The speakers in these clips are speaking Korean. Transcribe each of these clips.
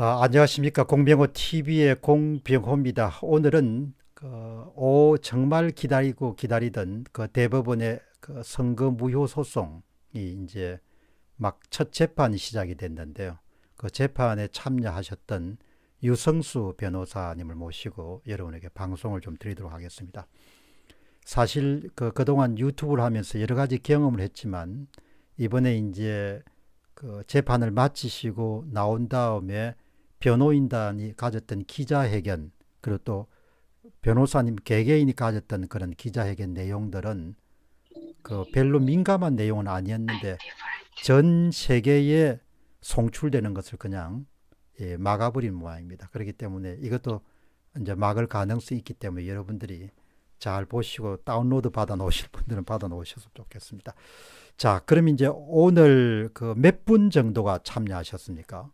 아, 안녕하십니까 공병호 TV의 공병호입니다. 오늘은 그, 오 정말 기다리고 기다리던 그 대법원의 그 선거 무효 소송이 이제 막 첫 재판이 시작이 됐는데요. 그 재판에 참여하셨던 유성수 변호사님을 모시고 여러분에게 방송을 좀 드리도록 하겠습니다. 사실 그 그동안 유튜브를 하면서 여러 가지 경험을 했지만 이번에 이제 그 재판을 마치시고 나온 다음에 변호인단이 가졌던 기자회견 그리고 또 변호사님 개개인이 가졌던 그런 기자회견 내용들은 그 별로 민감한 내용은 아니었는데 전 세계에 송출되는 것을 그냥 예, 막아버린 모양입니다. 그렇기 때문에 이것도 이제 막을 가능성이 있기 때문에 여러분들이 잘 보시고 다운로드 받아 놓으실 분들은 받아 놓으셨으면 좋겠습니다. 자, 그럼 이제 오늘 그몇분 정도가 참여하셨습니까?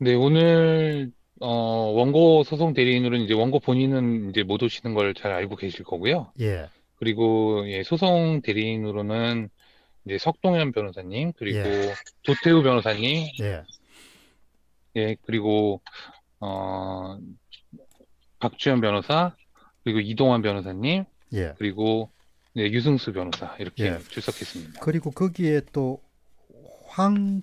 네, 오늘 어, 원고 소송 대리인으로는 이제 원고 본인은 이제 못 오시는 걸 잘 알고 계실 거고요. 예, 그리고 예, 소송 대리인으로는 이제 석동현 변호사님, 그리고 예, 도태우 변호사님, 예, 예, 그리고 어, 박주현 변호사, 그리고 이동환 변호사님, 예, 그리고 네, 유승수 변호사 이렇게 예. 출석했습니다. 그리고 거기에 또 황,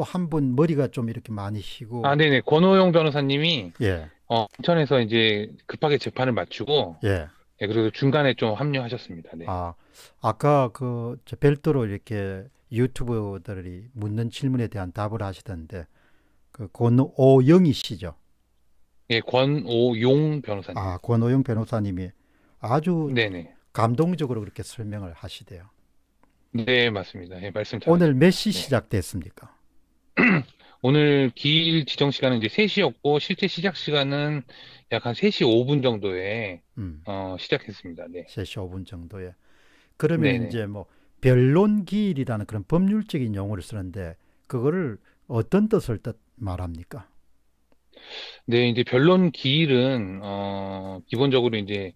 또한분 머리가 좀 이렇게 많이 쉬고 아, 네네. 권호용 변호사님이 예. 어, 인천에서 이제 급하게 재판을 마치고 예. 예, 그래서 중간에 좀 합류하셨습니다. 네. 아, 아까 그 별도로 이렇게 유튜버들이 묻는 질문에 대한 답을 하시던데 그 권오영이 시죠? 예, 권오용 변호사님. 아, 권오용 변호사님이 아주 네네. 감동적으로 그렇게 설명을 하시대요. 네, 맞습니다. 예, 말씀 잘 오늘 몇시 네. 시작됐습니까? 오늘 기일 지정 시간은 이제 3시였고 실제 시작 시간은 약한 3시 5분 정도에 음. 어, 시작했습니다. 네. 3시 5분 정도에. 그러면 네네. 이제 뭐 변론 기일이라는 그런 법률적인 용어를 쓰는데 그거를 어떤 뜻을 뜻 말합니까? 네, 이제 변론 기일은 어, 기본적으로 이제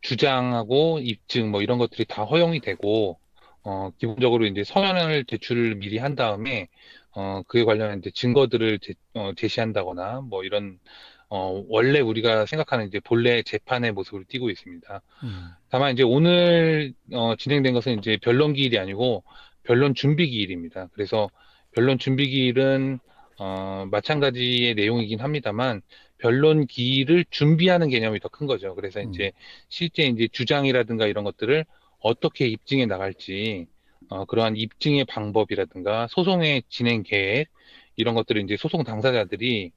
주장하고 입증 뭐 이런 것들이 다 허용이 되고 어, 기본적으로 이제 서면을 제출을 미리 한 다음에 어, 그에 관련된 증거들을 제, 어, 제시한다거나 뭐 이런 어, 원래 우리가 생각하는 이제 본래 재판의 모습을 띠고 있습니다. 음. 다만 이제 오늘 어, 진행된 것은 이제 변론 기일이 아니고 변론 준비 기일입니다. 그래서 변론 준비 기일은 어, 마찬가지의 내용이긴 합니다만 변론 기일을 준비하는 개념이 더 큰 거죠. 그래서 음. 이제 음. 실제 이제 주장이라든가 이런 것들을 어떻게 입증해 나갈지 어, 그러한 입증의 방법이라든가 소송의 진행 계획 이런 것들을 이제 소송 당사자들이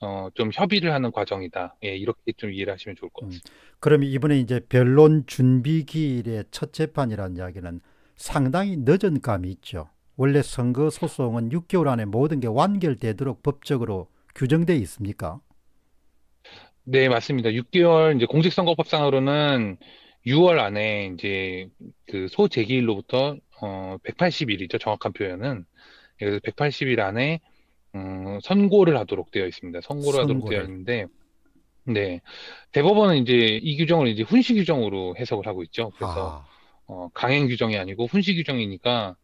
어, 좀 협의를 하는 과정이다. 예, 이렇게 좀 이해를 하시면 좋을 것 음. 같습니다. 음, 그럼 이번에 이제 변론 준비기일의 첫 재판이라는 이야기는 상당히 늦은 감이 있죠. 원래 선거 소송은 6개월 안에 모든 게 완결되도록 법적으로 규정돼 있습니까? 네, 맞습니다. 6개월 이제 공직선거법상으로는 6월 안에 이제 그 소재기일로부터 어, 180일이죠. 정확한 표현은. 예, 그래서 180일 안에 음, 선고를 하도록 되어 있습니다. 선고를 선고를. 하도록 되어 있는데 네. 대법원은 이제 이 규정을 이제 훈시 규정으로 해석을 하고 있죠. 그래서 아. 어, 강행 규정이 아니고 훈시 규정이니까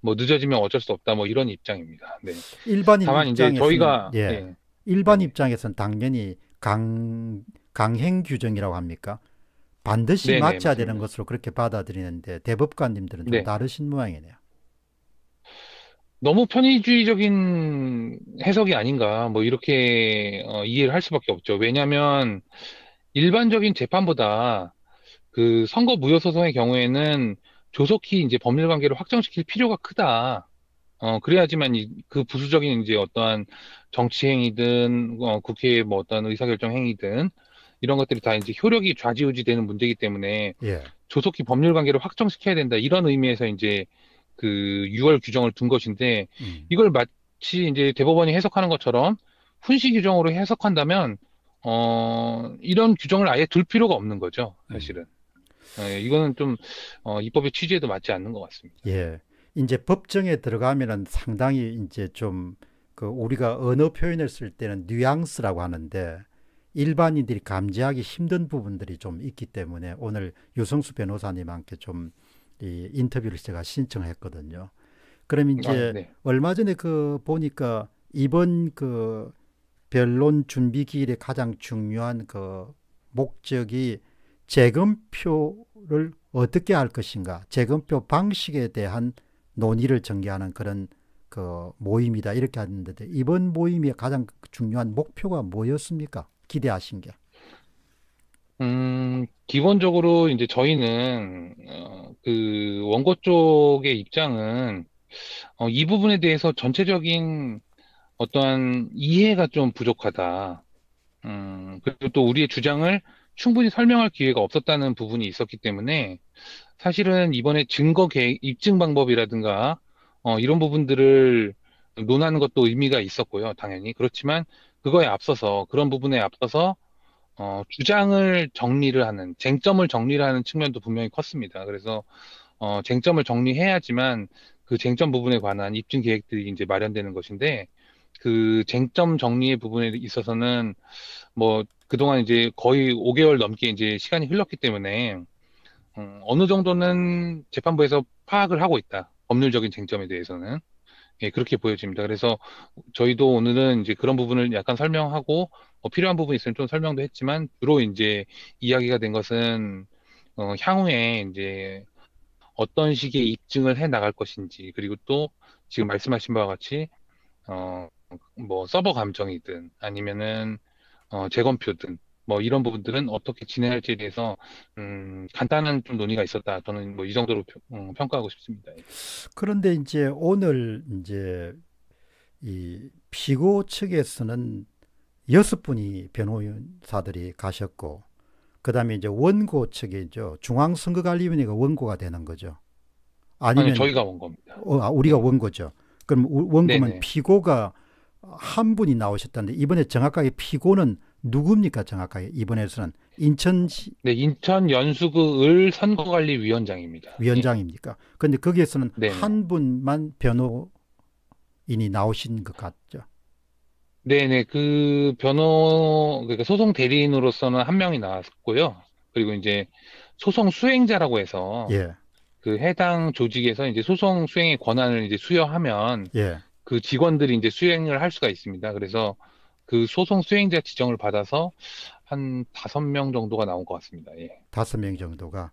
뭐 늦어지면 어쩔 수 없다 뭐 이런 입장입니다. 네. 일반 다만 이제 저희가 예. 네. 일반 네. 입장에서는 당연히 강 강행 규정이라고 합니까? 반드시 네네, 맞춰야 맞습니다. 되는 것으로 그렇게 받아들이는데 대법관님들은 좀 네. 다르신 모양이네요. 너무 편의주의적인 해석이 아닌가 뭐 이렇게 어, 이해를 할 수밖에 없죠. 왜냐하면 일반적인 재판보다 그 선거 무효 소송의 경우에는 조속히 이제 법률 관계를 확정시킬 필요가 크다. 어 그래야지만 그 부수적인 이제 어떠한 정치 행위든 어, 국회의 뭐 어떤 의사결정 행위든 이런 것들이 다 이제 효력이 좌지우지되는 문제이기 때문에 예. 조속히 법률 관계를 확정시켜야 된다 이런 의미에서 이제 그 6월 규정을 둔 것인데 음. 이걸 마치 이제 대법원이 해석하는 것처럼 훈시 규정으로 해석한다면 어 이런 규정을 아예 둘 필요가 없는 거죠 음. 사실은 음. 예, 이거는 좀 어, 입법의 취지에도 맞지 않는 것 같습니다. 예, 이제 법정에 들어가면은 상당히 이제 좀그 우리가 언어 표현을 쓸 때는 뉘앙스라고 하는데 일반인들이 감지하기 힘든 부분들이 좀 있기 때문에 오늘 유성수 변호사님한테 좀 이 인터뷰를 제가 신청했거든요. 그럼 이제 아, 네. 얼마 전에 그 보니까 이번 그 변론 준비 기일의 가장 중요한 그 목적이 재검표를 어떻게 할 것인가, 재검표 방식에 대한 논의를 전개하는 그런 그 모임이다 이렇게 하는데 이번 모임의 가장 중요한 목표가 뭐였습니까? 기대하신 게? 음, 기본적으로 이제 저희는 어, 그 원고 쪽의 입장은 어, 이 부분에 대해서 전체적인 어떠한 이해가 좀 부족하다. 음, 그리고 또 우리의 주장을 충분히 설명할 기회가 없었다는 부분이 있었기 때문에 사실은 이번에 증거 개, 입증 방법이라든가 어, 이런 부분들을 논하는 것도 의미가 있었고요, 당연히. 그렇지만 그거에 앞서서 그런 부분에 앞서서 어, 주장을 정리를 하는 쟁점을 정리를 하는 측면도 분명히 컸습니다. 그래서 어, 쟁점을 정리해야지만 그 쟁점 부분에 관한 입증 계획들이 이제 마련되는 것인데 그 쟁점 정리의 부분에 있어서는 뭐 그동안 이제 거의 5개월 넘게 이제 시간이 흘렀기 때문에 음, 어느 정도는 재판부에서 파악을 하고 있다. 법률적인 쟁점에 대해서는. 예, 그렇게 보여집니다. 그래서 저희도 오늘은 이제 그런 부분을 약간 설명하고 어, 필요한 부분이 있으면 좀 설명도 했지만 주로 이제 이야기가 된 것은 어, 향후에 이제 어떤 식의 입증을 해 나갈 것인지 그리고 또 지금 말씀하신 바와 같이 어, 뭐 서버 감정이든 아니면은 어, 재검표든 뭐 이런 부분들은 어떻게 진행할지에 대해서 음, 간단한 좀 논의가 있었다. 저는 뭐 이 정도로 평, 어, 평가하고 싶습니다. 예. 그런데 이제 오늘 이제 이 피고 측에서는 여섯 분이 변호사들이 가셨고 그다음에 이제 원고 측이죠. 중앙선거관리위원회가 원고가 되는 거죠. 아니면 아니, 저희가 원고입니다. 어, 아, 우리가 네. 원고죠. 그럼 원고는 네네. 피고가 한 분이 나오셨다는데 이번에 정확하게 피고는 누굽니까 정확하게 이번에서는 인천시 네 인천 연수구을 선거관리위원장입니다. 위원장입니까? 근데 거기에서는 네. 한 분만 변호인이 나오신 것 같죠. 네네 네, 그 변호 그러니까 소송 대리인으로서는 한 명이 나왔고요. 그리고 이제 소송 수행자라고 해서 예. 그 해당 조직에서 이제 소송 수행의 권한을 이제 수여하면 예. 그 직원들이 이제 수행을 할 수가 있습니다. 그래서 그 소송 수행자 지정을 받아서 한 다섯 명 정도가 나온 것 같습니다. 예. 다섯 명 정도가.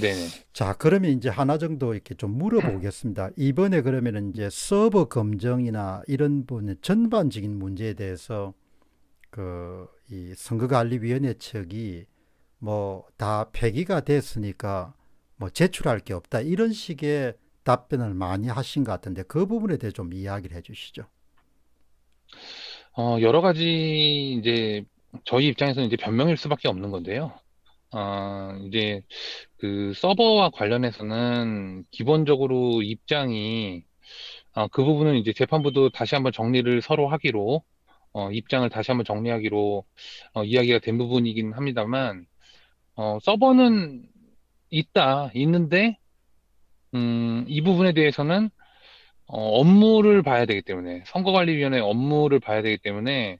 네. 자, 그러면 이제 하나 정도 이렇게 좀 물어보겠습니다. 이번에 그러면 이제 서버 검증이나 이런 부분 전반적인 문제에 대해서 그이 선거관리위원회 측이 뭐 다 폐기가 됐으니까 뭐 제출할 게 없다 이런 식의 답변을 많이 하신 것 같은데 그 부분에 대해 좀 이야기를 해주시죠. 어, 여러 가지 이제 저희 입장에서는 이제 변명일 수밖에 없는 건데요. 어, 이제 그 서버와 관련해서는 기본적으로 입장이 어, 그 부분은 이제 재판부도 다시 한번 정리를 서로 하기로 어, 입장을 다시 한번 정리하기로 어, 이야기가 된 부분이긴 합니다만 어, 서버는 있다 있는데 음, 이 부분에 대해서는 어, 업무를 봐야 되기 때문에, 선거관리위원회 업무를 봐야 되기 때문에,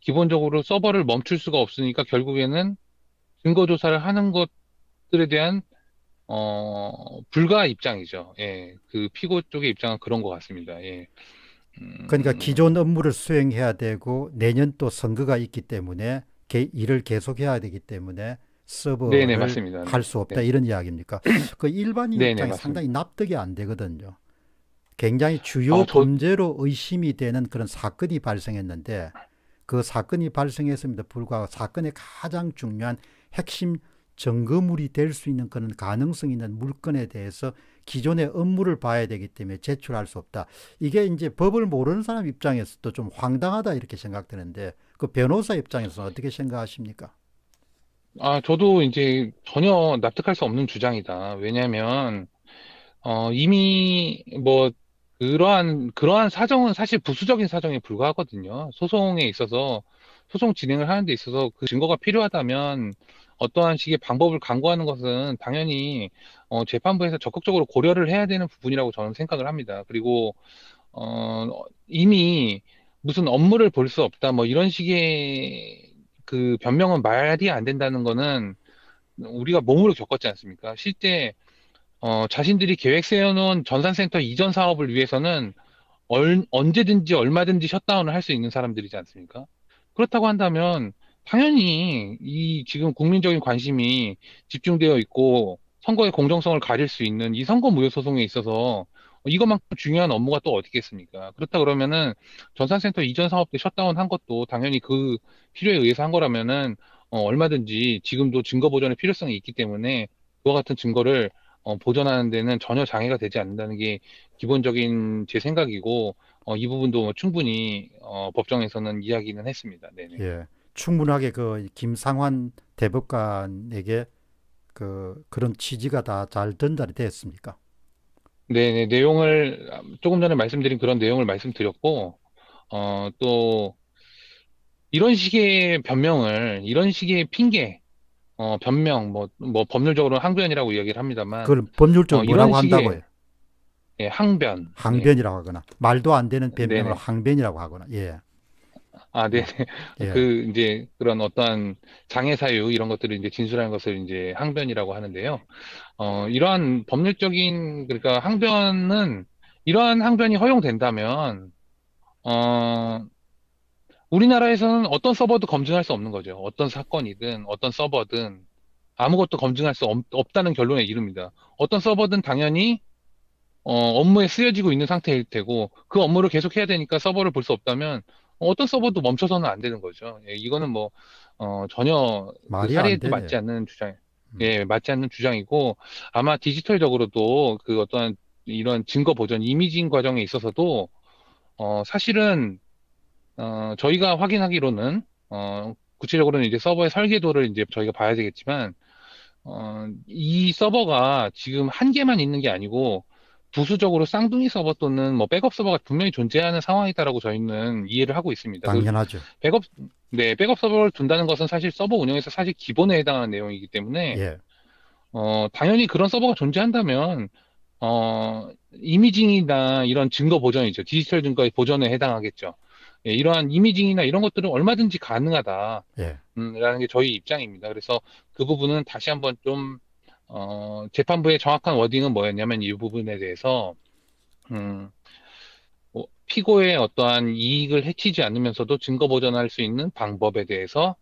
기본적으로 서버를 멈출 수가 없으니까 결국에는 증거조사를 하는 것들에 대한, 어, 불가 입장이죠. 예. 그 피고 쪽의 입장은 그런 것 같습니다. 예. 음. 그러니까 기존 업무를 수행해야 되고, 내년 또 선거가 있기 때문에, 개, 일을 계속해야 되기 때문에, 서버를 할수 없다 네. 이런 이야기입니까? 그 일반인 입장이 상당히 납득이 안 되거든요. 굉장히 주요 아, 저... 범죄로 의심이 되는 그런 사건이 발생했는데 그 사건이 발생했음에도 불구하고 사건의 가장 중요한 핵심 증거물이 될 수 있는 그런 가능성 있는 물건에 대해서 기존의 업무를 봐야 되기 때문에 제출할 수 없다. 이게 이제 법을 모르는 사람 입장에서도 좀 황당하다 이렇게 생각되는데 그 변호사 입장에서 어떻게 생각하십니까? 아, 저도 이제 전혀 납득할 수 없는 주장이다. 왜냐하면 어, 이미 뭐 그러한 그러한 사정은 사실 부수적인 사정에 불과하거든요. 소송에 있어서 소송 진행을 하는 데 있어서 그 증거가 필요하다면 어떠한 식의 방법을 강구하는 것은 당연히 어, 재판부에서 적극적으로 고려를 해야 되는 부분이라고 저는 생각을 합니다. 그리고 어, 이미 무슨 업무를 볼 수 없다 뭐 이런 식의 그 변명은 말이 안 된다는 거는 우리가 몸으로 겪었지 않습니까? 실제 어, 자신들이 계획 세워놓은 전산센터 이전 사업을 위해서는 얼, 언제든지 얼마든지 셧다운을 할 수 있는 사람들이지 않습니까? 그렇다고 한다면 당연히 이 지금 국민적인 관심이 집중되어 있고 선거의 공정성을 가릴 수 있는 이 선거 무효 소송에 있어서 이것만큼 중요한 업무가 또 어디 있겠습니까? 그렇다 그러면은 전산센터 이전 사업 때 셧다운 한 것도 당연히 그 필요에 의해서 한 거라면은 어, 얼마든지 지금도 증거 보존의 필요성이 있기 때문에 그와 같은 증거를 어, 보존하는 데는 전혀 장애가 되지 않는다는 게 기본적인 제 생각이고 어, 이 부분도 뭐 충분히 어, 법정에서는 이야기는 했습니다. 네네. 예, 충분하게 그 김상환 대법관에게 그 그런 취지가 다 잘 전달이 었습니까 네, 내용을 조금 전에 말씀드린 그런 내용을 말씀드렸고 어, 또 이런 식의 변명을 이런 식의 핑계 어, 변명, 뭐, 뭐 법률적으로는 항변이라고 이야기를 합니다만, 그걸 법률적 어, 이런 뭐라고 한다고요? 예, 항변. 항변이라고 하거나 말도 안 되는 네네. 예. 변명을 네, 네. 항변이라고 하거나 예. 아, 네. 네. 예. 예. 그 이제 그런 어떠한 장애 사유 이런 것들을 이제 진술하는 것을 이제 항변이라고 하는데요. 어, 이러한 법률적인 그러니까 항변은 이러한 항변이 허용된다면 어, 우리나라에서는 어떤 서버도 검증할 수 없는 거죠. 어떤 사건이든 어떤 서버든 아무것도 검증할 수 없, 다는 결론에 이릅니다. 어떤 서버든 당연히 어, 업무에 쓰여지고 있는 상태일 테고 그 업무를 계속 해야 되니까 서버를 볼 수 없다면 어떤 서버도 멈춰서는 안 되는 거죠. 예, 이거는 뭐 어, 전혀 그 사례에 맞지 않는 주장, 음. 예, 맞지 않는 주장이고 아마 디지털적으로도 그 어떤 이런 증거 보전 이미징 과정에 있어서도 어, 사실은 어, 저희가 확인하기로는 어, 구체적으로는 이제 서버의 설계도를 이제 저희가 봐야 되겠지만 어, 이 서버가 지금 한 개만 있는 게 아니고 부수적으로 쌍둥이 서버 또는 뭐 백업 서버가 분명히 존재하는 상황이다라고 저희는 이해를 하고 있습니다. 그 당연하죠. 백업 네 백업 서버를 둔다는 것은 사실 서버 운영에서 사실 기본에 해당하는 내용이기 때문에 예. 어, 당연히 그런 서버가 존재한다면 어, 이미징이나 이런 증거 보전이죠. 디지털 증거의 보전에 해당하겠죠. 예, 이러한 이미징이나 이런 것들은 얼마든지 가능하다. 예. 음, 라는 게 저희 입장입니다. 그래서 그 부분은 다시 한번 좀, 어, 재판부의 정확한 워딩은 뭐였냐면 이 부분에 대해서, 음, 뭐 피고의 어떠한 이익을 해치지 않으면서도 증거 보전할 수 있는 방법에 대해서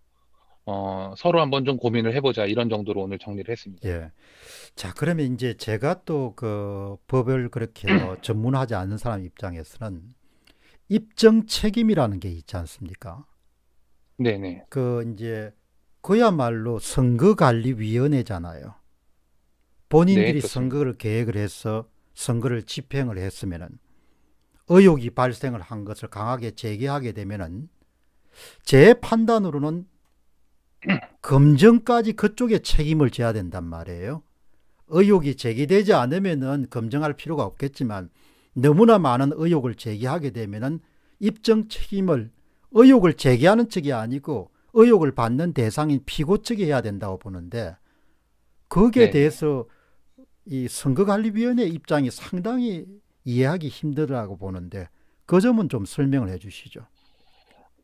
어, 서로 한번 좀 고민을 해보자 이런 정도로 오늘 정리를 했습니다. 예. 자 그러면 이제 제가 또 그 법을 그렇게 전문하지 않은 사람 입장에서는 입증 책임이라는 게 있지 않습니까? 네네. 그 이제 그야말로 선거관리위원회잖아요. 본인들이 네, 선거를 계획을 해서 선거를 집행을 했으면은 의혹이 발생을 한 것을 강하게 제기하게 되면은 제 판단으로는 검증까지 그쪽에 책임을 져야 된단 말이에요. 의혹이 제기되지 않으면은 검증할 필요가 없겠지만 너무나 많은 의혹을 제기하게 되면은 입증 책임을 의혹을 제기하는 측이 아니고 의혹을 받는 대상인 피고 측이 해야 된다고 보는데 거기에 네. 대해서 이 선거관리위원회 입장이 상당히 이해하기 힘들다고 보는데 그 점은 좀 설명을 해 주시죠.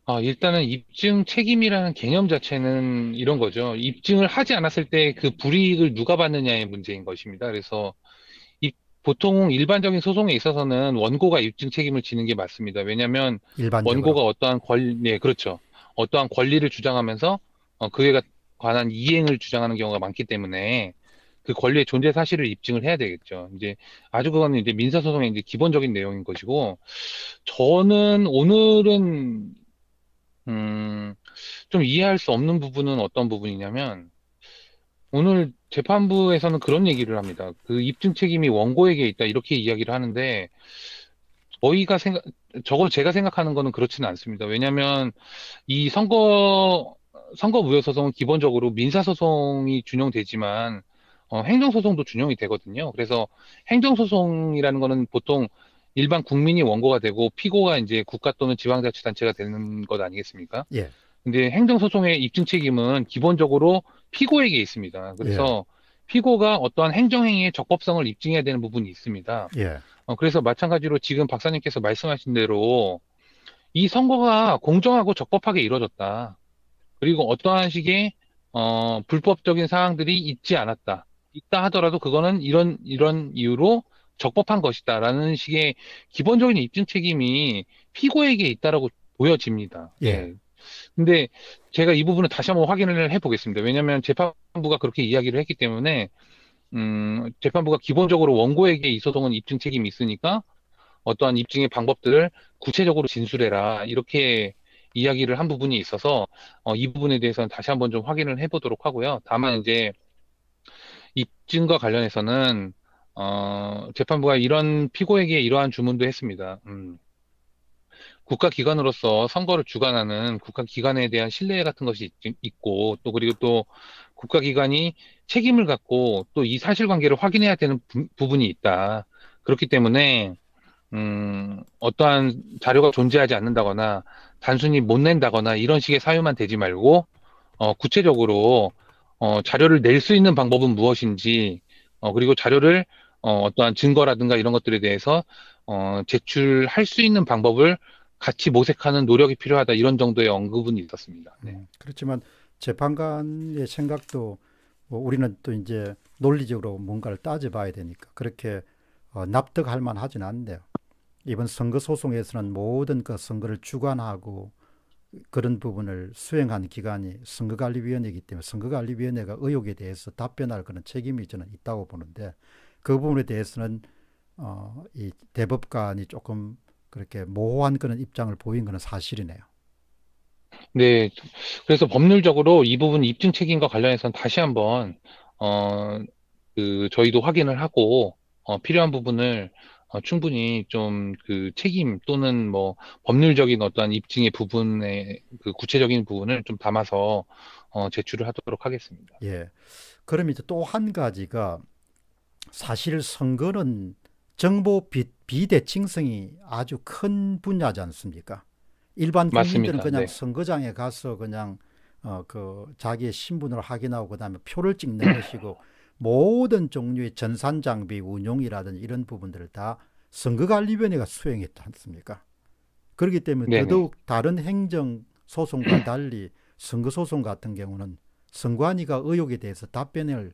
아, 일단은 입증 책임이라는 개념 자체는 이런 거죠. 입증을 하지 않았을 때 그 불이익을 누가 받느냐의 문제인 것입니다. 그래서 보통 일반적인 소송에 있어서는 원고가 입증 책임을 지는 게 맞습니다. 왜냐하면 일반적으로. 원고가 어떠한 권리, 예, 네, 그렇죠. 어떠한 권리를 주장하면서 어, 그에 관한 이행을 주장하는 경우가 많기 때문에 그 권리의 존재 사실을 입증을 해야 되겠죠. 이제 아주 그거는 이제 민사 소송의 이제 기본적인 내용인 것이고 저는 오늘은 음, 좀 이해할 수 없는 부분은 어떤 부분이냐면 오늘 재판부에서는 그런 얘기를 합니다. 그 입증 책임이 원고에게 있다 이렇게 이야기를 하는데 저희가 생각 저걸 제가 생각하는 거는 그렇지는 않습니다. 왜냐하면 이 선거 선거 무효 소송은 기본적으로 민사 소송이 준용되지만 어, 행정 소송도 준용이 되거든요. 그래서 행정 소송이라는 거는 보통 일반 국민이 원고가 되고 피고가 이제 국가 또는 지방자치단체가 되는 것 아니겠습니까? 예. 근데 행정 소송의 입증 책임은 기본적으로 피고에게 있습니다. 그래서 예. 피고가 어떠한 행정행위의 적법성을 입증해야 되는 부분이 있습니다. 예. 어, 그래서 마찬가지로 지금 박사님께서 말씀하신 대로 이 선거가 공정하고 적법하게 이루어졌다. 그리고 어떠한 식의 어, 불법적인 사항들이 있지 않았다. 있다 하더라도 그거는 이런 이런 이유로 적법한 것이다라는 식의 기본적인 입증 책임이 피고에게 있다라고 보여집니다. 예. 네. 근데 제가 이 부분을 다시 한번 확인을 해보겠습니다. 왜냐하면 재판부가 그렇게 이야기를 했기 때문에 음, 재판부가 기본적으로 원고에게 이소동은 입증 책임이 있으니까 어떠한 입증의 방법들을 구체적으로 진술해라 이렇게 이야기를 한 부분이 있어서 어, 이 부분에 대해서는 다시 한번 좀 확인을 해보도록 하고요. 다만 이제 입증과 관련해서는 어, 재판부가 이런 피고에게 이러한 주문도 했습니다. 음. 국가기관으로서 선거를 주관하는 국가기관에 대한 신뢰 같은 것이 있, 고또 그리고 또 국가기관이 책임을 갖고 또 이 사실관계를 확인해야 되는 부, 부분이 있다. 그렇기 때문에 음, 어떠한 자료가 존재하지 않는다거나 단순히 못 낸다거나 이런 식의 사유만 되지 말고 어, 구체적으로 어, 자료를 낼 수 있는 방법은 무엇인지 어, 그리고 자료를 어, 어떠한 증거라든가 이런 것들에 대해서 어, 제출할 수 있는 방법을 같이 모색하는 노력이 필요하다 이런 정도의 언급은 있었습니다. 네. 음, 그렇지만 재판관의 생각도 뭐 우리는 또 이제 논리적으로 뭔가를 따져봐야 되니까 그렇게 어, 납득할 만하진 않네요. 이번 선거 소송에서는 모든 그 선거를 주관하고 그런 부분을 수행한 기관이 선거관리위원회이기 때문에 선거관리위원회가 의혹에 대해서 답변할 그런 책임이 저는 있다고 보는데 그 부분에 대해서는 어, 이 대법관이 조금 그렇게 모호한 그런 입장을 보인 것은 사실이네요. 네. 그래서 법률적으로 이 부분 입증 책임과 관련해서는 다시 한번 어, 그 저희도 확인을 하고 어, 필요한 부분을 어, 충분히 좀 그 책임 또는 뭐 법률적인 어떠 입증의 부분에 그 구체적인 부분을 좀 담아서 어, 제출을 하도록 하겠습니다. 예. 그럼 이제 또 한 가지가 사실 선거는 정보 빛 비대칭성이 아주 큰 분야지 않습니까? 일반 국민들은 맞습니다. 그냥 네. 선거장에 가서 그냥 어, 그 자기의 신분을 확인하고 그다음에 표를 찍는 것이고 모든 종류의 전산 장비 운용이라든지 이런 부분들을 다 선거관리위원회가 수행했지 않습니까? 그렇기 때문에 네네. 더더욱 다른 행정 소송과 달리 선거 소송 같은 경우는 선관위가 의혹에 대해서 답변을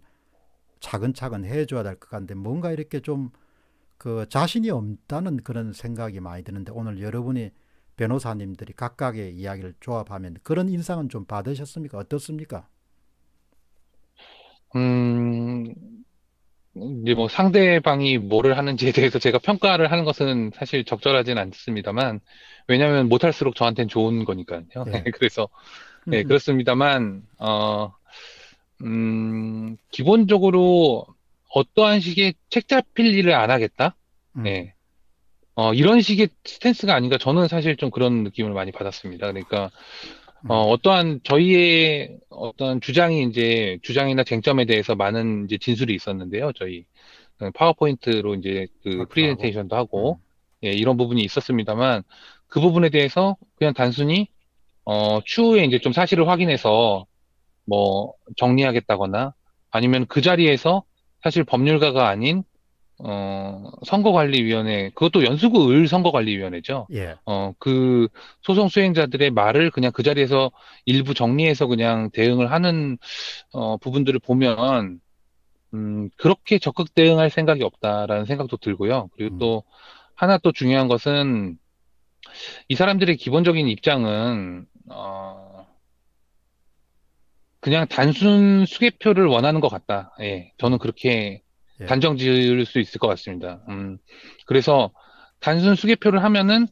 차근차근 해줘야 될것 같은데 뭔가 이렇게 좀그 자신이 없다는 그런 생각이 많이 드는데 오늘 여러분이 변호사님들이 각각의 이야기를 조합하면 그런 인상은 좀 받으셨습니까? 어떻습니까? 음, 이제 뭐 상대방이 뭐를 하는지에 대해서 제가 평가를 하는 것은 사실 적절하진 않습니다만, 왜냐하면 못할수록 저한테는 좋은 거니까요. 네. 그래서, 네, 음, 음. 그렇습니다만, 어, 음, 기본적으로 어떠한 식의 책잡힐 일을 안 하겠다. 음. 네. 어, 이런 식의 스탠스가 아닌가 저는 사실 좀 그런 느낌을 많이 받았습니다. 그러니까 음. 어, 어떠한 저희의 어떤 주장이 이제 주장이나 쟁점에 대해서 많은 이제 진술이 있었는데요. 저희 파워포인트로 이제 그 프리젠테이션도 하고 음. 예, 이런 부분이 있었습니다만 그 부분에 대해서 그냥 단순히 어, 추후에 이제 좀 사실을 확인해서 뭐 정리하겠다거나 아니면 그 자리에서 사실 법률가가 아닌 어, 선거관리위원회, 그것도 연수구 을 선거관리위원회죠. 예. 어, 그 소송 수행자들의 말을 그냥 그 자리에서 일부 정리해서 그냥 대응을 하는, 어, 부분들을 보면, 음, 그렇게 적극 대응할 생각이 없다라는 생각도 들고요. 그리고 음. 또, 하나 또 중요한 것은, 이 사람들의 기본적인 입장은, 어, 그냥 단순 수개표를 원하는 것 같다. 예, 저는 그렇게 예. 단정 지을 수 있을 것 같습니다. 음, 그래서 단순 수개표를 하면은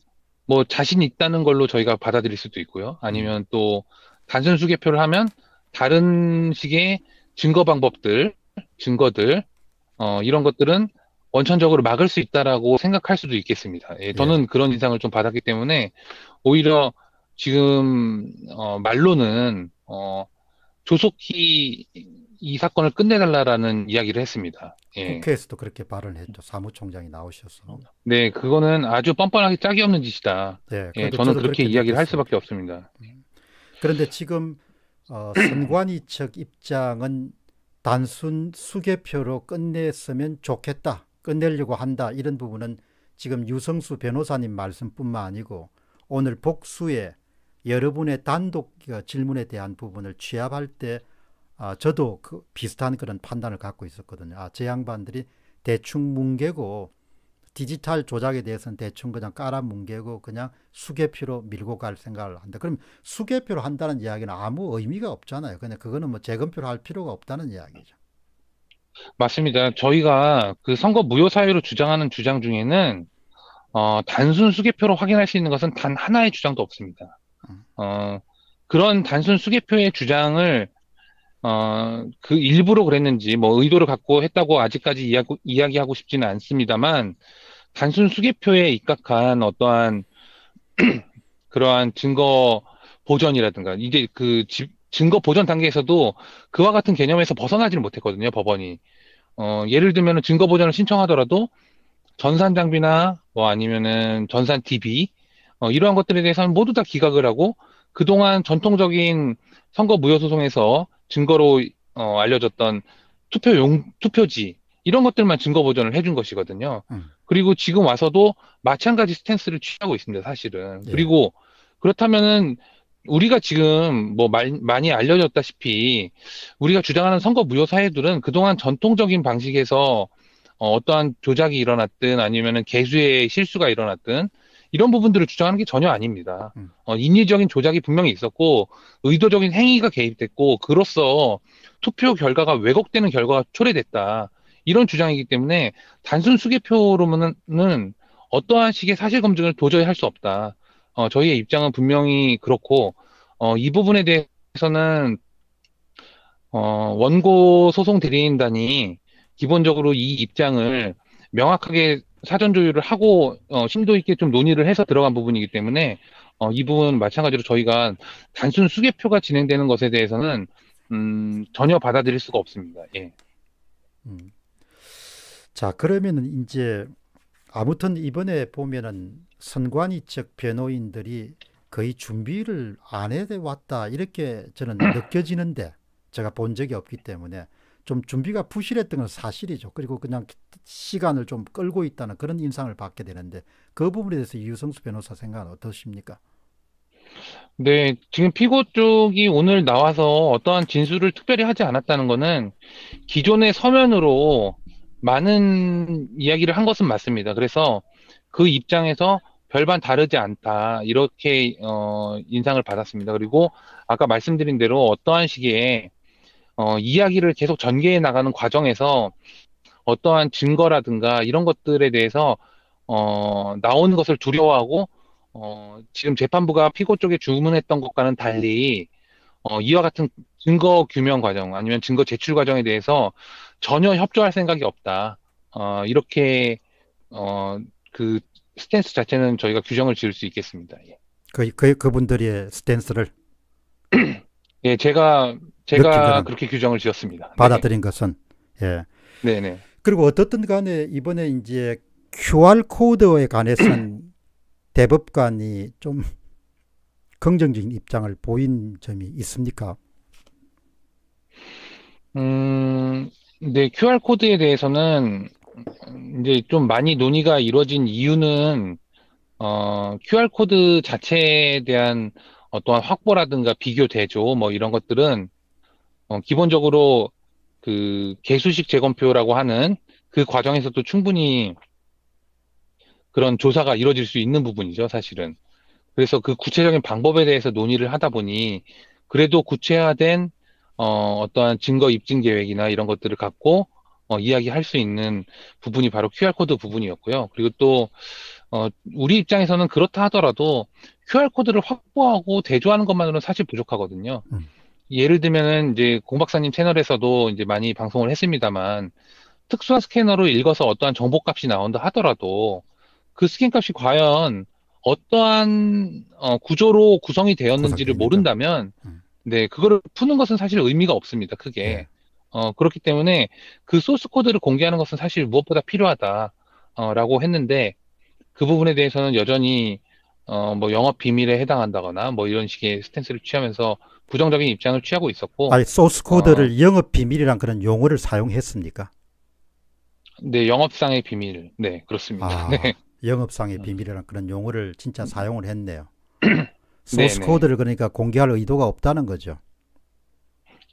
뭐 자신 있다는 걸로 저희가 받아들일 수도 있고요. 아니면 음. 또 단순 수개표를 하면 다른 식의 증거 방법들, 증거들, 어, 이런 것들은 원천적으로 막을 수 있다라고 생각할 수도 있겠습니다. 예, 예. 저는 예. 그런 인상을 좀 받았기 때문에 오히려 지금 어, 말로는 어, 조속히 이 사건을 끝내달라라는 이야기를 했습니다. 예. 국회에서도 그렇게 발언 했죠. 사무총장이 나오셔서. 네, 그거는 아주 뻔뻔하게 짝이 없는 짓이다. 네, 예, 저는 그렇게 이야기를 할 수밖에 없습니다. 음. 그런데 지금 어, 선관위 측 입장은 단순 수개표로 끝냈으면 좋겠다. 끝내려고 한다. 이런 부분은 지금 유성수 변호사님 말씀뿐만 아니고 오늘 복수의 여러분의 단독 질문에 대한 부분을 취합할 때 아, 저도 그 비슷한 그런 판단을 갖고 있었거든요. 아, 제 양반들이 대충 뭉개고 디지털 조작에 대해서는 대충 그냥 깔아 뭉개고 그냥 수개표로 밀고 갈 생각을 한다. 그럼 수개표로 한다는 이야기는 아무 의미가 없잖아요. 그냥 그거는 뭐 재검표를 할 필요가 없다는 이야기죠. 맞습니다. 저희가 그 선거 무효 사유로 주장하는 주장 중에는 어, 단순 수개표로 확인할 수 있는 것은 단 하나의 주장도 없습니다. 어, 그런 단순 수개표의 주장을 어, 그 일부러 그랬는지 뭐 의도를 갖고 했다고 아직까지 이야기, 이야기하고 싶지는 않습니다만 단순 수개표에 입각한 어떠한 그러한 증거 보전이라든가 이제 그 지, 증거 보전 단계에서도 그와 같은 개념에서 벗어나지를 못했거든요 법원이 어, 예를 들면 증거 보전을 신청하더라도 전산 장비나 뭐 아니면은 전산 DB 어, 이러한 것들에 대해서는 모두 다 기각을 하고 그동안 전통적인 선거 무효 소송에서 증거로 어, 알려졌던 투표 용 투표지 이런 것들만 증거 보전을 해준 것이거든요. 음. 그리고 지금 와서도 마찬가지 스탠스를 취하고 있습니다, 사실은. 예. 그리고 그렇다면은 우리가 지금 뭐 말, 많이 알려졌다시피 우리가 주장하는 선거 무효 사회들은 그동안 전통적인 방식에서 어, 어떠한 조작이 일어났든 아니면은 개수의 실수가 일어났든 이런 부분들을 주장하는 게 전혀 아닙니다. 음. 어, 인위적인 조작이 분명히 있었고 의도적인 행위가 개입됐고 그로써 투표 결과가 왜곡되는 결과가 초래됐다. 이런 주장이기 때문에 단순 수개표로는 어떠한 식의 사실 검증을 도저히 할 수 없다. 어, 저희의 입장은 분명히 그렇고 어, 이 부분에 대해서는 어, 원고 소송 대리인단이 기본적으로 이 입장을 명확하게 사전 조율을 하고 어, 심도 있게 좀 논의를 해서 들어간 부분이기 때문에 어, 이 부분 마찬가지로 저희가 단순 수개표가 진행되는 것에 대해서는 음, 전혀 받아들일 수가 없습니다. 예. 음. 자 그러면은 이제 아무튼 이번에 보면은 선관위 측 변호인들이 거의 준비를 안 해왔다 이렇게 저는 느껴지는데 제가 본 적이 없기 때문에 좀 준비가 부실했던 건 사실이죠. 그리고 그냥 시간을 좀 끌고 있다는 그런 인상을 받게 되는데 그 부분에 대해서 이유성수 변호사 생각은 어떠십니까? 네, 지금 피고 쪽이 오늘 나와서 어떠한 진술을 특별히 하지 않았다는 거는 기존의 서면으로 많은 이야기를 한 것은 맞습니다. 그래서 그 입장에서 별반 다르지 않다 이렇게 어, 인상을 받았습니다. 그리고 아까 말씀드린 대로 어떠한 시기에 어, 이야기를 계속 전개해 나가는 과정에서 어떠한 증거라든가 이런 것들에 대해서 어, 나오는 것을 두려워하고 어, 지금 재판부가 피고 쪽에 주문했던 것과는 달리 어, 이와 같은 증거 규명 과정 아니면 증거 제출 과정에 대해서 전혀 협조할 생각이 없다. 어, 이렇게 어, 그 스탠스 자체는 저희가 규정을 지을 수 있겠습니다. 예. 그, 그 그분들의 스탠스를 예, 제가 제가 그렇게 규정을 지었습니다. 네. 받아들인 네. 것은 예. 네, 네. 그리고 어떻든 간에 이번에 이제 QR 코드에 관해서는 대법관이 좀 긍정적인 입장을 보인 점이 있습니까? 음, 네, QR 코드에 대해서는 이제 좀 많이 논의가 이루어진 이유는 어, QR 코드 자체에 대한 어, 또한 확보라든가 비교 대조 뭐 이런 것들은 어, 기본적으로 그 개수식 재검표라고 하는 그 과정에서도 충분히 그런 조사가 이루어질 수 있는 부분이죠, 사실은. 그래서 그 구체적인 방법에 대해서 논의를 하다 보니 그래도 구체화된 어, 어떠한 증거 입증 계획이나 이런 것들을 갖고 어, 이야기할 수 있는 부분이 바로 QR코드 부분이었고요. 그리고 또 어, 우리 입장에서는 그렇다 하더라도 QR코드를 확보하고 대조하는 것만으로는 사실 부족하거든요. 음. 예를 들면은 이제 공 박사님 채널에서도 이제 많이 방송을 했습니다만 특수한 스캐너로 읽어서 어떠한 정보 값이 나온다 하더라도 그 스캔 값이 과연 어떠한 어, 구조로 구성이 되었는지를 모른다면 음. 네 그거를 푸는 것은 사실 의미가 없습니다 크게 네. 어, 그렇기 때문에 그 소스 코드를 공개하는 것은 사실 무엇보다 필요하다라고 어, 했는데 그 부분에 대해서는 여전히 어, 뭐 영업 비밀에 해당한다거나 뭐 이런 식의 스탠스를 취하면서 부정적인 입장을 취하고 있었고. 아니, 소스 코드를 어, 영업 비밀이란 그런 용어를 사용했습니까? 네, 영업상의 비밀. 네, 그렇습니다. 아, 네. 영업상의 비밀이란 그런 용어를 진짜 사용을 했네요. 네, 소스 네. 코드를 그러니까 공개할 의도가 없다는 거죠.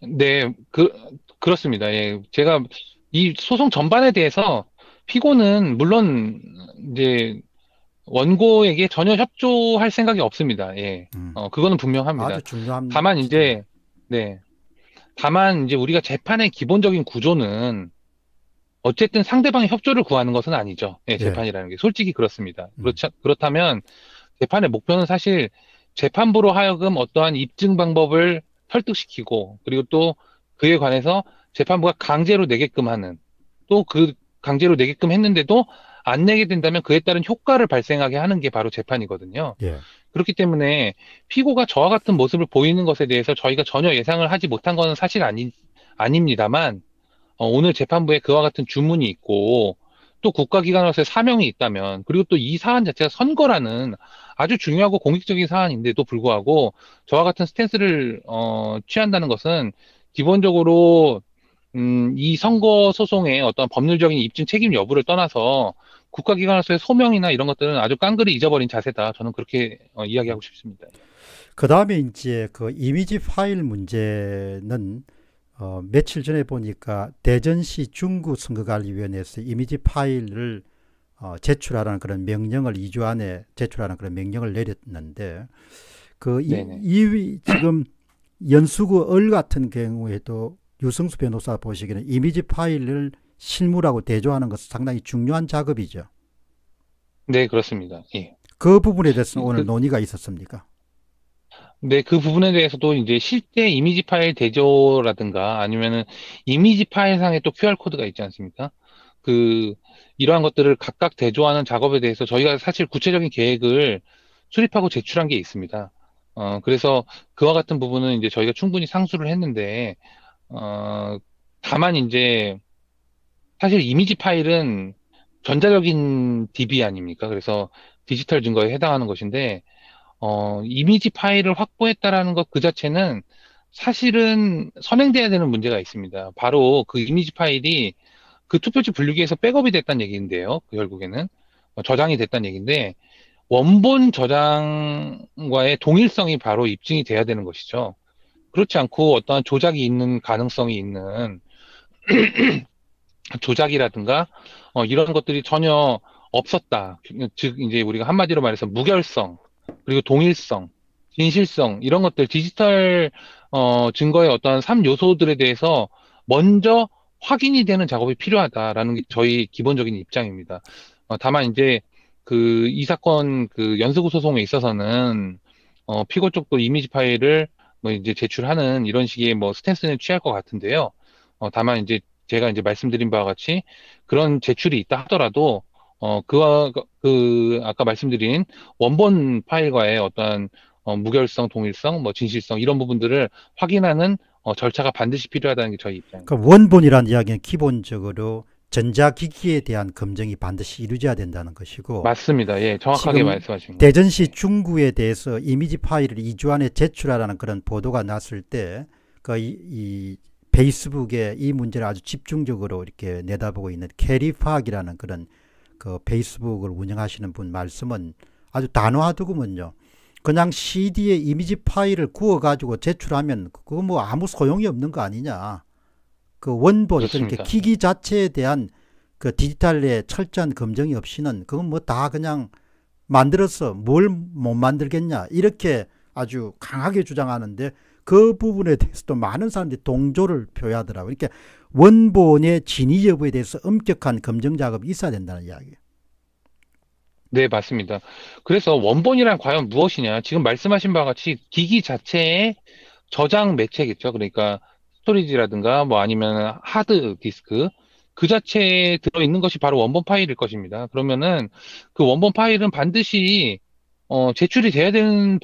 네, 그 그렇습니다. 예, 제가 이 소송 전반에 대해서 피고는 물론 이제 원고에게 전혀 협조할 생각이 없습니다. 예. 음. 어, 그거는 분명합니다. 아주 중요합니다. 다만 이제 네. 다만 이제 우리가 재판의 기본적인 구조는 어쨌든 상대방의 협조를 구하는 것은 아니죠. 예, 예. 재판이라는 예. 게 솔직히 그렇습니다. 음. 그렇 그렇다면 재판의 목표는 사실 재판부로 하여금 어떠한 입증 방법을 설득시키고 그리고 또 그에 관해서 재판부가 강제로 내게끔 하는 또 그 강제로 내게끔 했는데도 안 내게 된다면 그에 따른 효과를 발생하게 하는 게 바로 재판이거든요. 예. 그렇기 때문에 피고가 저와 같은 모습을 보이는 것에 대해서 저희가 전혀 예상을 하지 못한 것은 사실 아니, 아닙니다만, 어, 오늘 재판부에 그와 같은 주문이 있고, 또 국가기관으로서의 사명이 있다면, 그리고 또 이 사안 자체가 선거라는 아주 중요하고 공익적인 사안인데도 불구하고, 저와 같은 스탠스를, 어, 취한다는 것은 기본적으로, 음, 이 선거 소송의 어떤 법률적인 입증 책임 여부를 떠나서 국가기관으로서의 소명이나 이런 것들은 아주 깡그리 잊어버린 자세다. 저는 그렇게 어, 이야기하고 싶습니다. 그 다음에 이제 그 이미지 파일 문제는 어, 며칠 전에 보니까 대전시 중구 선거관리위원회에서 이미지 파일을 어, 제출하라는 그런 명령을 2주 안에 제출하는 그런 명령을 내렸는데 그 이, 이 지금 연수구 을 같은 경우에도 유성수 변호사 보시기에는 이미지 파일을 실무라고 대조하는 것은 상당히 중요한 작업이죠. 네, 그렇습니다. 예. 그 부분에 대해서는 오늘 그, 논의가 있었습니까? 네, 그 부분에 대해서도 이제 실제 이미지 파일 대조라든가 아니면은 이미지 파일 상에 또 QR 코드가 있지 않습니까? 그 이러한 것들을 각각 대조하는 작업에 대해서 저희가 사실 구체적인 계획을 수립하고 제출한 게 있습니다. 어, 그래서 그와 같은 부분은 이제 저희가 충분히 상수를 했는데, 어, 다만 이제 사실 이미지 파일은 전자적인 DB 아닙니까? 그래서 디지털 증거에 해당하는 것인데 어, 이미지 파일을 확보했다라는 것 그 자체는 사실은 선행돼야 되는 문제가 있습니다. 바로 그 이미지 파일이 그 투표지 분류기에서 백업이 됐다는 얘기인데요. 그 결국에는 어, 저장이 됐다는 얘기인데 원본 저장과의 동일성이 바로 입증이 돼야 되는 것이죠. 그렇지 않고 어떠한 조작이 있는 가능성이 있는 그 조작이라든가 어, 이런 것들이 전혀 없었다. 즉 이제 우리가 한마디로 말해서 무결성 그리고 동일성, 진실성 이런 것들 디지털 어, 증거의 어떤 3 요소들에 대해서 먼저 확인이 되는 작업이 필요하다라는 게 저희 기본적인 입장입니다. 어, 다만 이제 그 이 사건 그 연수구 소송에 있어서는 어, 피고 쪽도 이미지 파일을 뭐 이제 제출하는 이런 식의 뭐 스탠스는 취할 것 같은데요. 어, 다만 이제 제가 이제 말씀드린 바와 같이 그런 제출이 있다 하더라도 어 그와 그 아까 말씀드린 원본 파일과의 어떠한 어, 무결성, 동일성, 뭐 진실성 이런 부분들을 확인하는 어, 절차가 반드시 필요하다는 게 저희 입장입니다. 그니까 원본이라는 이야기는 기본적으로 전자기기에 대한 검증이 반드시 이루어져야 된다는 것이고 맞습니다. 예, 정확하게 말씀하신 거예 대전시 중구에 대해서 이미지 파일을 2주 안에 제출하라는 그런 보도가 났을 때 그이 그러니까 페이스북에 이 문제를 아주 집중적으로 이렇게 내다보고 있는 캐리 파악이라는 그런 그 페이스북을 운영하시는 분 말씀은 아주 단호하더군요. 그냥 CD에 이미지 파일을 구워가지고 제출하면 그거 뭐 아무 소용이 없는 거 아니냐. 그 원본, 그러니까 기기 자체에 대한 그 디지털의 철저한 검증이 없이는 그건 뭐다 그냥 만들어서 뭘 못 만들겠냐. 이렇게 아주 강하게 주장하는데 그 부분에 대해서도 많은 사람들이 동조를 표하더라고요. 그러니까 원본의 진위 여부에 대해서 엄격한 검증 작업이 있어야 된다는 이야기예요. 네, 맞습니다. 그래서 원본이란 과연 무엇이냐? 지금 말씀하신 바와 같이 기기 자체의 저장 매체겠죠. 그러니까 스토리지라든가 뭐 아니면 하드 디스크 그 자체에 들어 있는 것이 바로 원본 파일일 것입니다. 그러면은 그 원본 파일은 반드시 어, 제출이 돼야 되는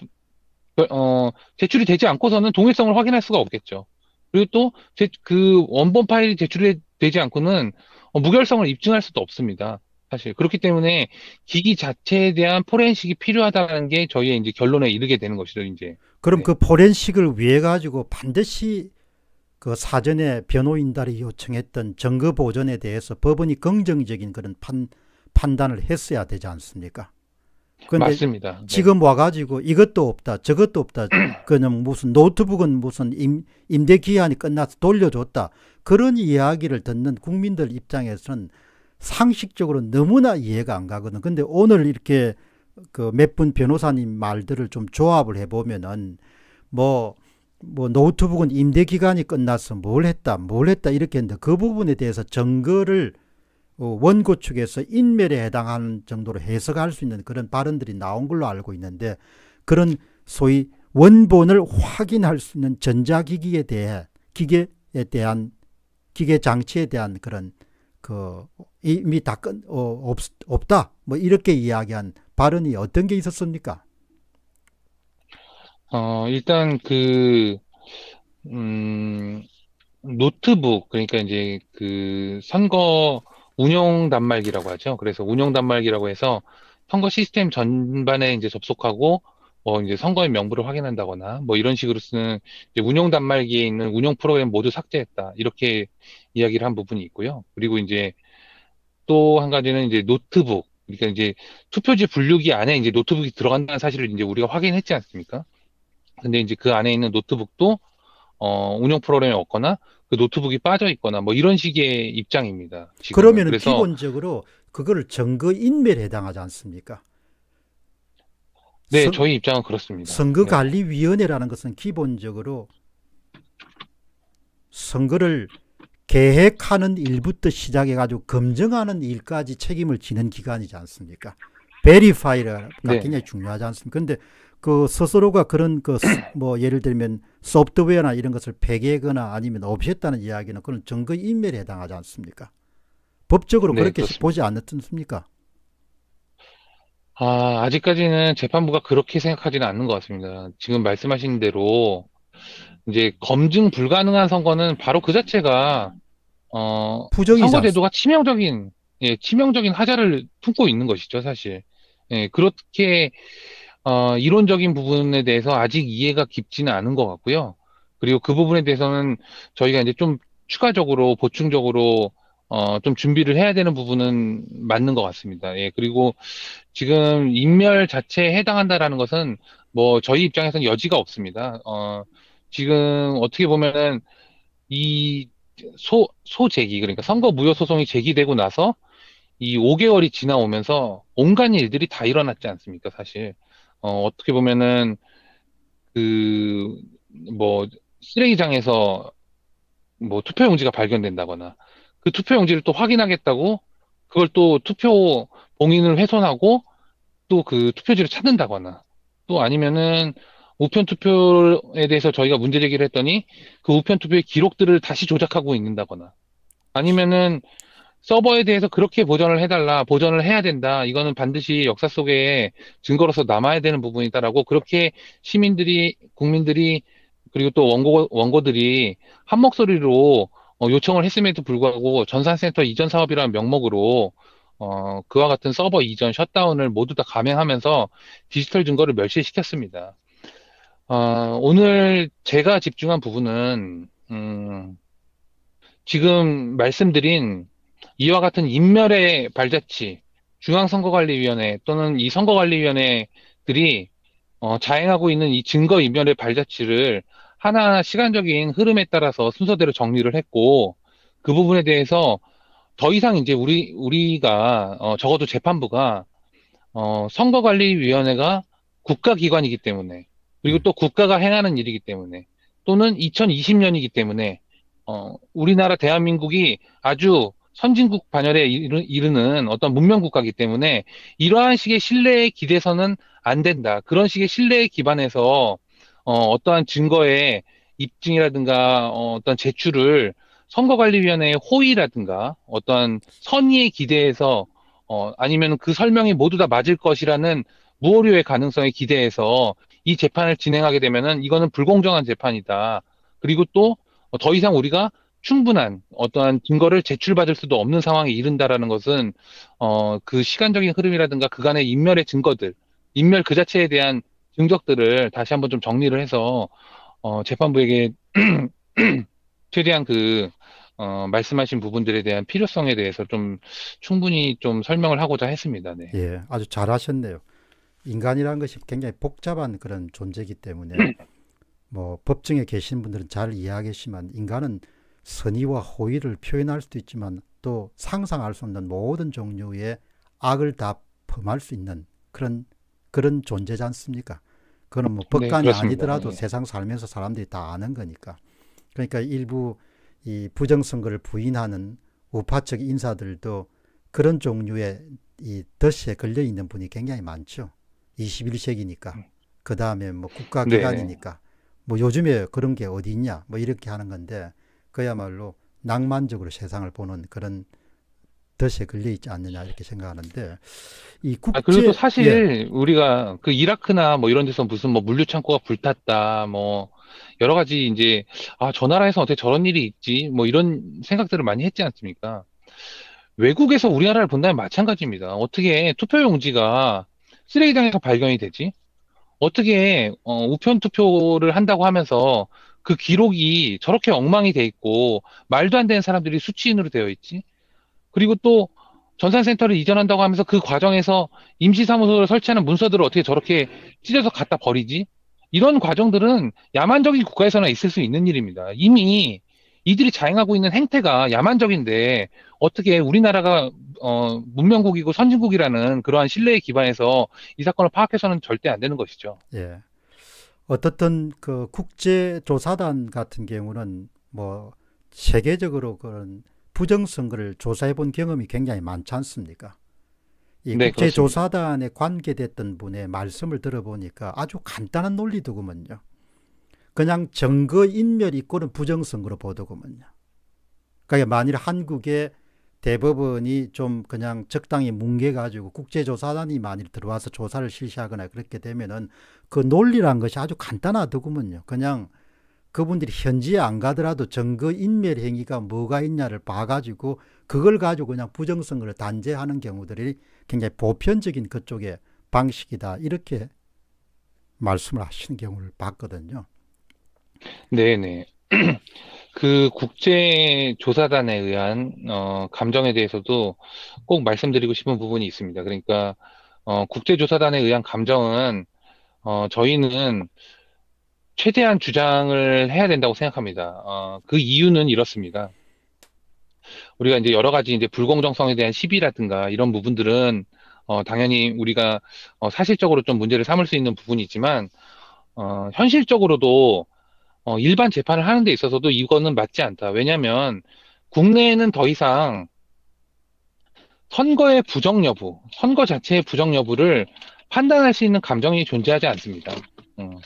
그, 어, 제출이 되지 않고서는 동일성을 확인할 수가 없겠죠. 그리고 또, 제, 그 원본 파일이 제출이 되지 않고는 어, 무결성을 입증할 수도 없습니다. 사실. 그렇기 때문에 기기 자체에 대한 포렌식이 필요하다는 게 저희의 이제 결론에 이르게 되는 것이죠, 이제. 그럼 네. 그 포렌식을 위해 가지고 반드시 그 사전에 변호인단이 요청했던 증거 보존에 대해서 법원이 긍정적인 그런 판, 판단을 했어야 되지 않습니까? 근데 맞습니다. 네. 지금 와가지고 이것도 없다, 저것도 없다. 그냥 무슨 노트북은 무슨 임, 임대 기한이 끝나서 돌려줬다. 그런 이야기를 듣는 국민들 입장에서는 상식적으로 너무나 이해가 안 가거든. 근데 오늘 이렇게 그몇분 변호사님 말들을 좀 조합을 해보면은 뭐, 뭐 노트북은 임대 기간이 끝나서 뭘 했다, 뭘 했다 이렇게 했는데 그 부분에 대해서 증거를 어, 원고 측에서 인멸에 해당하는 정도로 해석할 수 있는 그런 발언들이 나온 걸로 알고 있는데 그런 소위 원본을 확인할 수 있는 전자기기에 대해 기계에 대한 기계 장치에 대한 그런 그 이미 다 끝, 어, 없, 다뭐 이렇게 이야기한 발언이 어떤 게 있었습니까? 어 일단 그 음, 노트북 그러니까 이제 그 선거 운영 단말기라고 하죠. 그래서 운영 단말기라고 해서 선거 시스템 전반에 이제 접속하고 뭐 이제 선거의 명부를 확인한다거나 뭐 이런 식으로 쓰는 운영 단말기에 있는 운영 프로그램 모두 삭제했다 이렇게 이야기를 한 부분이 있고요. 그리고 이제 또 한 가지는 이제 노트북 그러니까 이제 투표지 분류기 안에 이제 노트북이 들어간다는 사실을 이제 우리가 확인했지 않습니까? 근데 이제 그 안에 있는 노트북도 어, 운영 프로그램이 없거나 그 노트북이 빠져 있거나 뭐 이런 식의 입장입니다. 그러면 그 기본적으로 그거를 정거 인멸에 해당하지 않습니까? 네, 선, 저희 입장은 그렇습니다. 선거관리위원회라는 것은 기본적으로 선거를 계획하는 일부터 시작해가지고 검증하는 일까지 책임을 지는 기관이지 않습니까? 베리파이가 네. 굉장히 중요하지 않습니까? 그런데 그 스스로가 그런 그 뭐 예를 들면 소프트웨어나 이런 것을 폐기하거나 아니면 없앴다는 이야기는 그런 증거 인멸에 해당하지 않습니까? 법적으로 네, 그렇게 그렇습니다. 보지 않았습니까? 아, 아직까지는 재판부가 그렇게 생각하지는 않는 것 같습니다. 지금 말씀하신 대로 이제 검증 불가능한 선거는 바로 그 자체가 어 선거 제도가 치명적인 예, 치명적인 하자를 품고 있는 것이죠, 사실. 예, 그렇게 어, 이론적인 부분에 대해서 아직 이해가 깊지는 않은 것 같고요. 그리고 그 부분에 대해서는 저희가 이제 좀 추가적으로 보충적으로 어, 좀 준비를 해야 되는 부분은 맞는 것 같습니다. 예, 그리고 지금 인멸 자체에 해당한다라는 것은 뭐 저희 입장에서는 여지가 없습니다. 어, 지금 어떻게 보면은 이 소, 소제기, 그러니까 선거 무효 소송이 제기되고 나서 이 5개월이 지나오면서 온갖 일들이 다 일어났지 않습니까, 사실. 어, 어떻게 보면은 그 뭐 쓰레기장에서 뭐 투표용지가 발견된다거나 그 투표용지를 또 확인하겠다고 그걸 또 투표 봉인을 훼손하고 또 그 투표지를 찾는다거나 또 아니면은 우편 투표에 대해서 저희가 문제 제기를 했더니 그 우편 투표의 기록들을 다시 조작하고 있는다거나 아니면은 서버에 대해서 그렇게 보전을 해달라, 보전을 해야 된다. 이거는 반드시 역사 속에 증거로서 남아야 되는 부분이다라고 그렇게 시민들이, 국민들이, 그리고 또 원고, 원고들이 한 목소리로 어, 요청을 했음에도 불구하고 전산센터 이전 사업이라는 명목으로 어, 그와 같은 서버 이전 셧다운을 모두 다 감행하면서 디지털 증거를 멸실시켰습니다 어, 오늘 제가 집중한 부분은 음, 지금 말씀드린 이와 같은 인멸의 발자취, 중앙선거관리위원회 또는 이 선거관리위원회들이 어, 자행하고 있는 이 증거 인멸의 발자취를 하나하나 시간적인 흐름에 따라서 순서대로 정리를 했고 그 부분에 대해서 더 이상 이제 우리 우리가 어, 적어도 재판부가 어, 선거관리위원회가 국가기관이기 때문에 그리고 음. 또 국가가 행하는 일이기 때문에 또는 2020년이기 때문에 어, 우리나라 대한민국이 아주 선진국 반열에 이르는 어떤 문명 국가이기 때문에 이러한 식의 신뢰에 기대서는 안 된다. 그런 식의 신뢰에 기반해서 어, 어떠한 증거의 입증이라든가 어, 어떤 제출을 선거관리위원회의 호의라든가 어떤 선의에 기대해서 어, 아니면 그 설명이 모두 다 맞을 것이라는 무오류의 가능성에 기대해서 이 재판을 진행하게 되면은 이거는 불공정한 재판이다. 그리고 또 더 이상 우리가 충분한 어떠한 증거를 제출받을 수도 없는 상황에 이른다라는 것은 어, 그 시간적인 흐름이라든가 그간의 인멸의 증거들, 인멸 그 자체에 대한 증적들을 다시 한번 좀 정리를 해서 어, 재판부에게 최대한 그 어, 말씀하신 부분들에 대한 필요성에 대해서 좀 충분히 좀 설명을 하고자 했습니다. 네. 예, 아주 잘하셨네요. 인간이라는 것이 굉장히 복잡한 그런 존재이기 때문에 뭐 법정에 계신 분들은 잘 이해하겠지만 인간은 선의와 호의를 표현할 수도 있지만 또 상상할 수 없는 모든 종류의 악을 다 범할 수 있는 그런 그런 존재지 않습니까? 그거는 뭐 네, 법관이 네, 아니더라도 네. 세상 살면서 사람들이 다 아는 거니까. 그러니까 일부 이 부정선거를 부인하는 우파적 인사들도 그런 종류의 이 덫에 걸려 있는 분이 굉장히 많죠. 21세기니까. 그 다음에 뭐 국가기관이니까. 네. 뭐 요즘에 그런 게 어디 있냐. 뭐 이렇게 하는 건데 그야말로 낭만적으로 세상을 보는 그런 덫에 걸려 있지 않느냐 이렇게 생각하는데 이 아, 국제 아, 그리고 사실 예. 우리가 그 이라크나 뭐 이런 데서 무슨 뭐 물류 창고가 불탔다 뭐 여러 가지 이제 아 저 나라에서 어떻게 저런 일이 있지 뭐 이런 생각들을 많이 했지 않습니까? 외국에서 우리나라를 본다면 마찬가지입니다. 어떻게 투표 용지가 쓰레기장에서 발견이 되지? 어떻게 어, 우편 투표를 한다고 하면서 그 기록이 저렇게 엉망이 돼 있고 말도 안 되는 사람들이 수치인으로 되어 있지. 그리고 또 전산센터를 이전한다고 하면서 그 과정에서 임시사무소를 설치하는 문서들을 어떻게 저렇게 찢어서 갖다 버리지? 이런 과정들은 야만적인 국가에서나 있을 수 있는 일입니다. 이미 이들이 자행하고 있는 행태가 야만적인데 어떻게 우리나라가 어, 문명국이고 선진국이라는 그러한 신뢰에 기반해서 이 사건을 파악해서는 절대 안 되는 것이죠. 예. 어떻든 그 국제조사단 같은 경우는 뭐 세계적으로 그런 부정선거를 조사해 본 경험이 굉장히 많지 않습니까? 이 네, 국제조사단에 관계됐던 분의 말씀을 들어보니까 아주 간단한 논리더구먼요. 그냥 정거인멸 이고는 부정선거로 보더구먼요. 그러니까 만일 한국에 대법원이 좀 그냥 적당히 뭉개가지고 국제조사단이 만일 들어와서 조사를 실시하거나 그렇게 되면은 그 논리란 것이 아주 간단하더구먼요. 그냥 그분들이 현지에 안 가더라도 증거 인멸 행위가 뭐가 있냐를 봐가지고 그걸 가지고 그냥 부정성을 단죄하는 경우들이 굉장히 보편적인 그쪽의 방식이다 이렇게 말씀을 하시는 경우를 봤거든요. 네네. 그 국제조사단에 의한 어, 감정에 대해서도 꼭 말씀드리고 싶은 부분이 있습니다. 그러니까 어, 국제조사단에 의한 감정은 어, 저희는 최대한 주장을 해야 된다고 생각합니다. 어, 그 이유는 이렇습니다. 우리가 이제 여러 가지 이제 불공정성에 대한 시비라든가 이런 부분들은 어, 당연히 우리가 어, 사실적으로 좀 문제를 삼을 수 있는 부분이지만 어, 현실적으로도 어, 일반 재판을 하는 데 있어서도 이거는 맞지 않다. 왜냐하면 국내에는 더 이상 선거의 부정 여부, 선거 자체의 부정 여부를 판단할 수 있는 감정이 존재하지 않습니다. 음.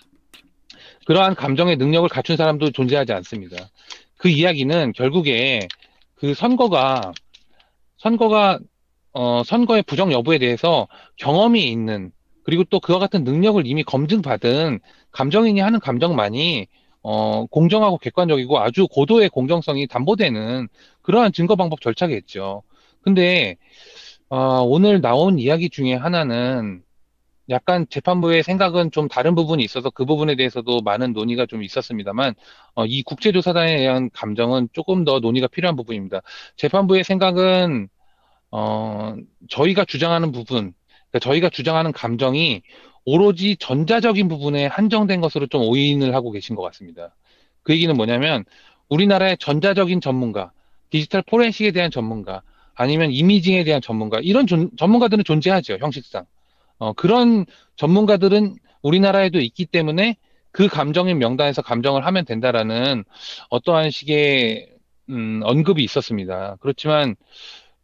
그러한 감정의 능력을 갖춘 사람도 존재하지 않습니다. 그 이야기는 결국에 그 선거가 선거가 어, 선거의 부정 여부에 대해서 경험이 있는 그리고 또 그와 같은 능력을 이미 검증받은 감정인이 하는 감정만이 어, 공정하고 객관적이고 아주 고도의 공정성이 담보되는 그러한 증거 방법 절차겠죠. 근데 어, 오늘 나온 이야기 중에 하나는 약간 재판부의 생각은 좀 다른 부분이 있어서 그 부분에 대해서도 많은 논의가 좀 있었습니다만 어, 이 국제조사단에 대한 감정은 조금 더 논의가 필요한 부분입니다. 재판부의 생각은 어, 저희가 주장하는 부분 그러니까 저희가 주장하는 감정이 오로지 전자적인 부분에 한정된 것으로 좀 오인을 하고 계신 것 같습니다. 그 얘기는 뭐냐면 우리나라의 전자적인 전문가, 디지털 포렌식에 대한 전문가, 아니면 이미징에 대한 전문가 이런 존, 전문가들은 존재하죠 형식상 어, 그런 전문가들은 우리나라에도 있기 때문에 그 감정인 명단에서 감정을 하면 된다라는 어떠한 식의 음, 언급이 있었습니다. 그렇지만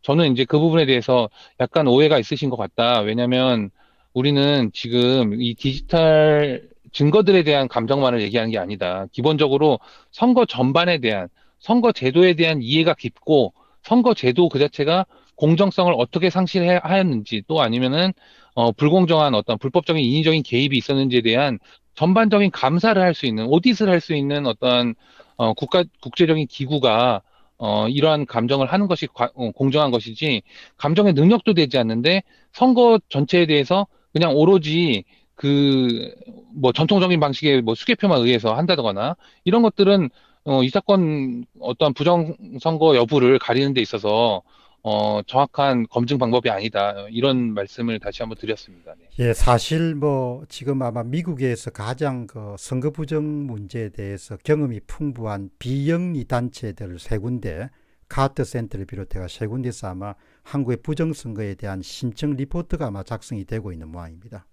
저는 이제 그 부분에 대해서 약간 오해가 있으신 것 같다. 왜냐면 우리는 지금 이 디지털 증거들에 대한 감정만을 얘기하는 게 아니다. 기본적으로 선거 전반에 대한 선거 제도에 대한 이해가 깊고 선거 제도 그 자체가 공정성을 어떻게 상실하였는지 또 아니면은 어, 불공정한 어떤 불법적인 인위적인 개입이 있었는지에 대한 전반적인 감사를 할 수 있는 오디스할수 있는 어떤 어, 국가 국제적인 기구가 어, 이러한 감정을 하는 것이 과, 어, 공정한 것이지 감정의 능력도 되지 않는데 선거 전체에 대해서 그냥 오로지 그 뭐 전통적인 방식의 뭐수계표만 의해서 한다거나 이런 것들은 어, 이 사건 어떠한 부정 선거 여부를 가리는 데 있어서 어, 정확한 검증 방법이 아니다. 이런 말씀을 다시 한번 드렸습니다. 네. 예, 사실 뭐 지금 아마 미국에서 가장 그 선거 부정 문제에 대해서 경험이 풍부한 비영리 단체들 세 군데, 카트 센터를 비롯해가 세군데서 아마 한국의 부정 선거에 대한 심층 리포트가 아마 작성이 되고 있는 모양입니다.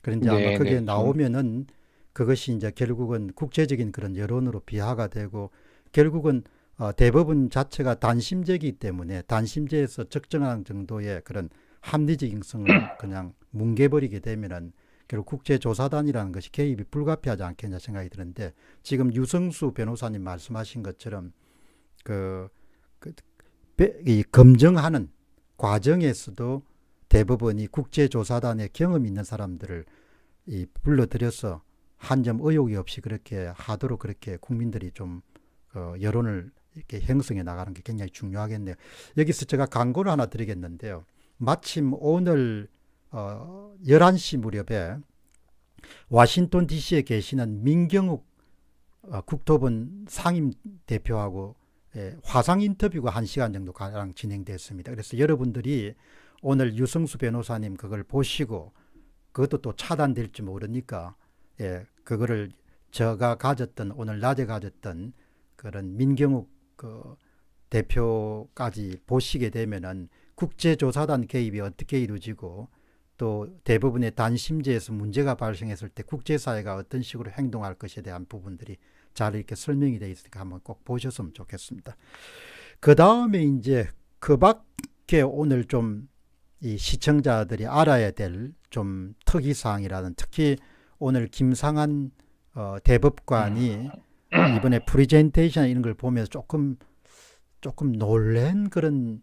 그런데 아마 네, 그게 네, 음. 나오면은 그것이 이제 결국은 국제적인 그런 여론으로 비하가 되고 결국은 어, 대법원 자체가 단심제이기 때문에 단심제에서 적정한 정도의 그런 합리적인성을 그냥 뭉개버리게 되면은 결국 국제조사단이라는 것이 개입이 불가피하지 않겠냐 생각이 드는데 지금 유성수 변호사님 말씀하신 것처럼 그, 그 이, 검증하는 과정에서도 대법원이 국제조사단의 경험 있는 사람들을 이 불러들여서 한 점 의욕이 없이 그렇게 하도록 그렇게 국민들이 좀 어, 여론을 이렇게 형성해 나가는 게 굉장히 중요하겠네요. 여기서 제가 광고를 하나 드리겠는데요. 마침 오늘 어, 11시 무렵에 와싱턴 DC에 계시는 민경욱 어, 국토본 상임 대표하고 예, 화상 인터뷰가 1시간 정도 가량 진행됐습니다. 그래서 여러분들이 오늘 유성수 변호사님 그걸 보시고 그것도 또 차단될지 모르니까 예, 그거를 제가 가졌던 오늘 낮에 가졌던 그런 민경욱 그 대표까지 보시게 되면은 국제조사단 개입이 어떻게 이루어지고 또 대부분의 단심제에서 문제가 발생했을 때 국제사회가 어떤 식으로 행동할 것에 대한 부분들이 잘 이렇게 설명이 되어 있으니까 한번 꼭 보셨으면 좋겠습니다. 그 다음에 이제 그 밖에 오늘 좀 이 시청자들이 알아야 될 좀 특이사항이라는 특히 오늘 김상한 어, 대법관이 음. 이번에 프리젠테이션 이런 걸 보면서 조금 조금 놀란 그런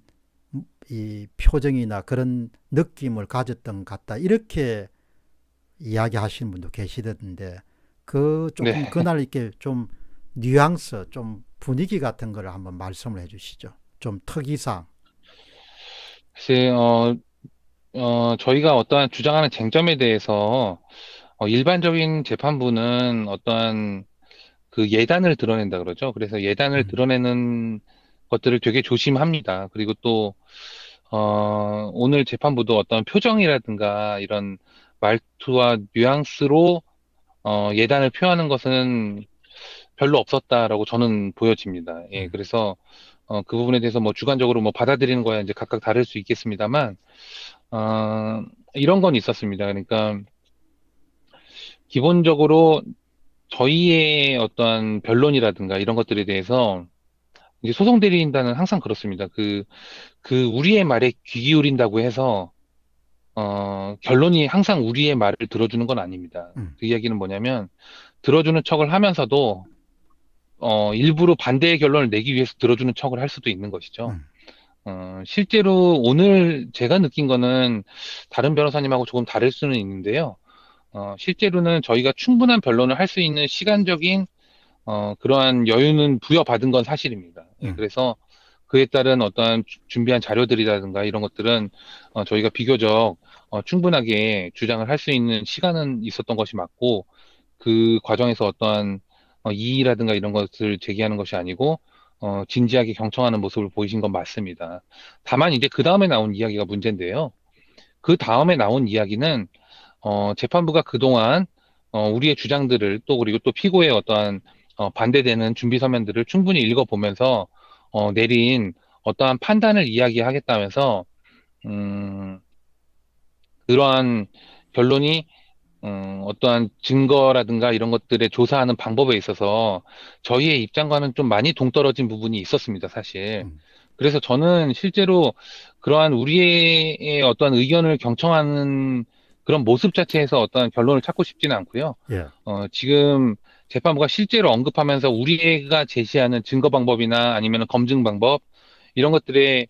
이 표정이나 그런 느낌을 가졌던 것 같다. 이렇게 이야기하시는 분도 계시던데 그 조금 네. 그날 이렇게 좀 뉘앙스, 좀 분위기 같은 걸 한번 말씀을 해주시죠. 좀 특이상. 글쎄, 어, 어, 저희가 어떠한 주장하는 쟁점에 대해서 어, 일반적인 재판부는 어떠한 그 예단을 드러낸다 그러죠. 그래서 예단을 음. 드러내는 것들을 되게 조심합니다. 그리고 또, 어, 오늘 재판부도 어떤 표정이라든가 이런 말투와 뉘앙스로 어, 예단을 표하는 것은 별로 없었다라고 저는 보여집니다. 예, 음. 그래서 어, 그 부분에 대해서 뭐 주관적으로 뭐 받아들이는 거야 이제 각각 다를 수 있겠습니다만, 어, 이런 건 있었습니다. 그러니까 기본적으로 저희의 어떤 변론이라든가 이런 것들에 대해서 이제 소송 대리인단은 항상 그렇습니다. 그, 그 우리의 말에 귀 기울인다고 해서 어, 결론이 항상 우리의 말을 들어주는 건 아닙니다. 음. 그 이야기는 뭐냐면 들어주는 척을 하면서도 어, 일부러 반대의 결론을 내기 위해서 들어주는 척을 할 수도 있는 것이죠. 음. 어, 실제로 오늘 제가 느낀 거는 다른 변호사님하고 조금 다를 수는 있는데요. 어, 실제로는 저희가 충분한 변론을 할 수 있는 시간적인 어, 그러한 여유는 부여받은 건 사실입니다. 예, 음. 그래서 그에 따른 어떤 준비한 자료들이라든가 이런 것들은 어, 저희가 비교적 어, 충분하게 주장을 할 수 있는 시간은 있었던 것이 맞고 그 과정에서 어떠한 어, 이의라든가 이런 것을 제기하는 것이 아니고 어, 진지하게 경청하는 모습을 보이신 건 맞습니다. 다만 이제 그 다음에 나온 이야기가 문제인데요. 그 다음에 나온 이야기는 어, 재판부가 그동안 어, 우리의 주장들을 또 그리고 또 피고의 어떠한 어, 반대되는 준비 서면들을 충분히 읽어보면서 어, 내린 어떠한 판단을 이야기하겠다면서 음, 그러한 결론이 음, 어떠한 증거라든가 이런 것들에 조사하는 방법에 있어서 저희의 입장과는 좀 많이 동떨어진 부분이 있었습니다, 사실. 음. 그래서 저는 실제로 그러한 우리의 어떠한 의견을 경청하는 그런 모습 자체에서 어떤 결론을 찾고 싶지는 않고요. 예. 어, 지금 재판부가 실제로 언급하면서 우리가 제시하는 증거 방법이나 아니면 검증 방법 이런 것들에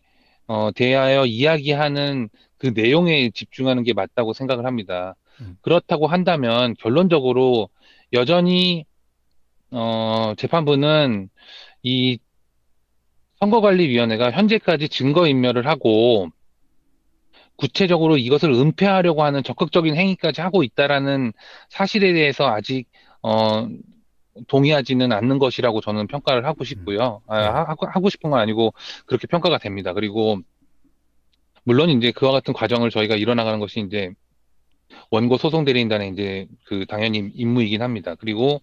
어, 대하여 이야기하는 그 내용에 집중하는 게 맞다고 생각을 합니다. 음. 그렇다고 한다면 결론적으로 여전히 어, 재판부는 이 선거관리위원회가 현재까지 증거인멸을 하고 구체적으로 이것을 은폐하려고 하는 적극적인 행위까지 하고 있다라는 사실에 대해서 아직 어, 동의하지는 않는 것이라고 저는 평가를 하고 싶고요. 음. 네. 아, 하, 하고 싶은 건 아니고 그렇게 평가가 됩니다. 그리고 물론 이제 그와 같은 과정을 저희가 일어나가는 것이 이제 원고 소송 대리인단의 이제 그 당연히 임무이긴 합니다. 그리고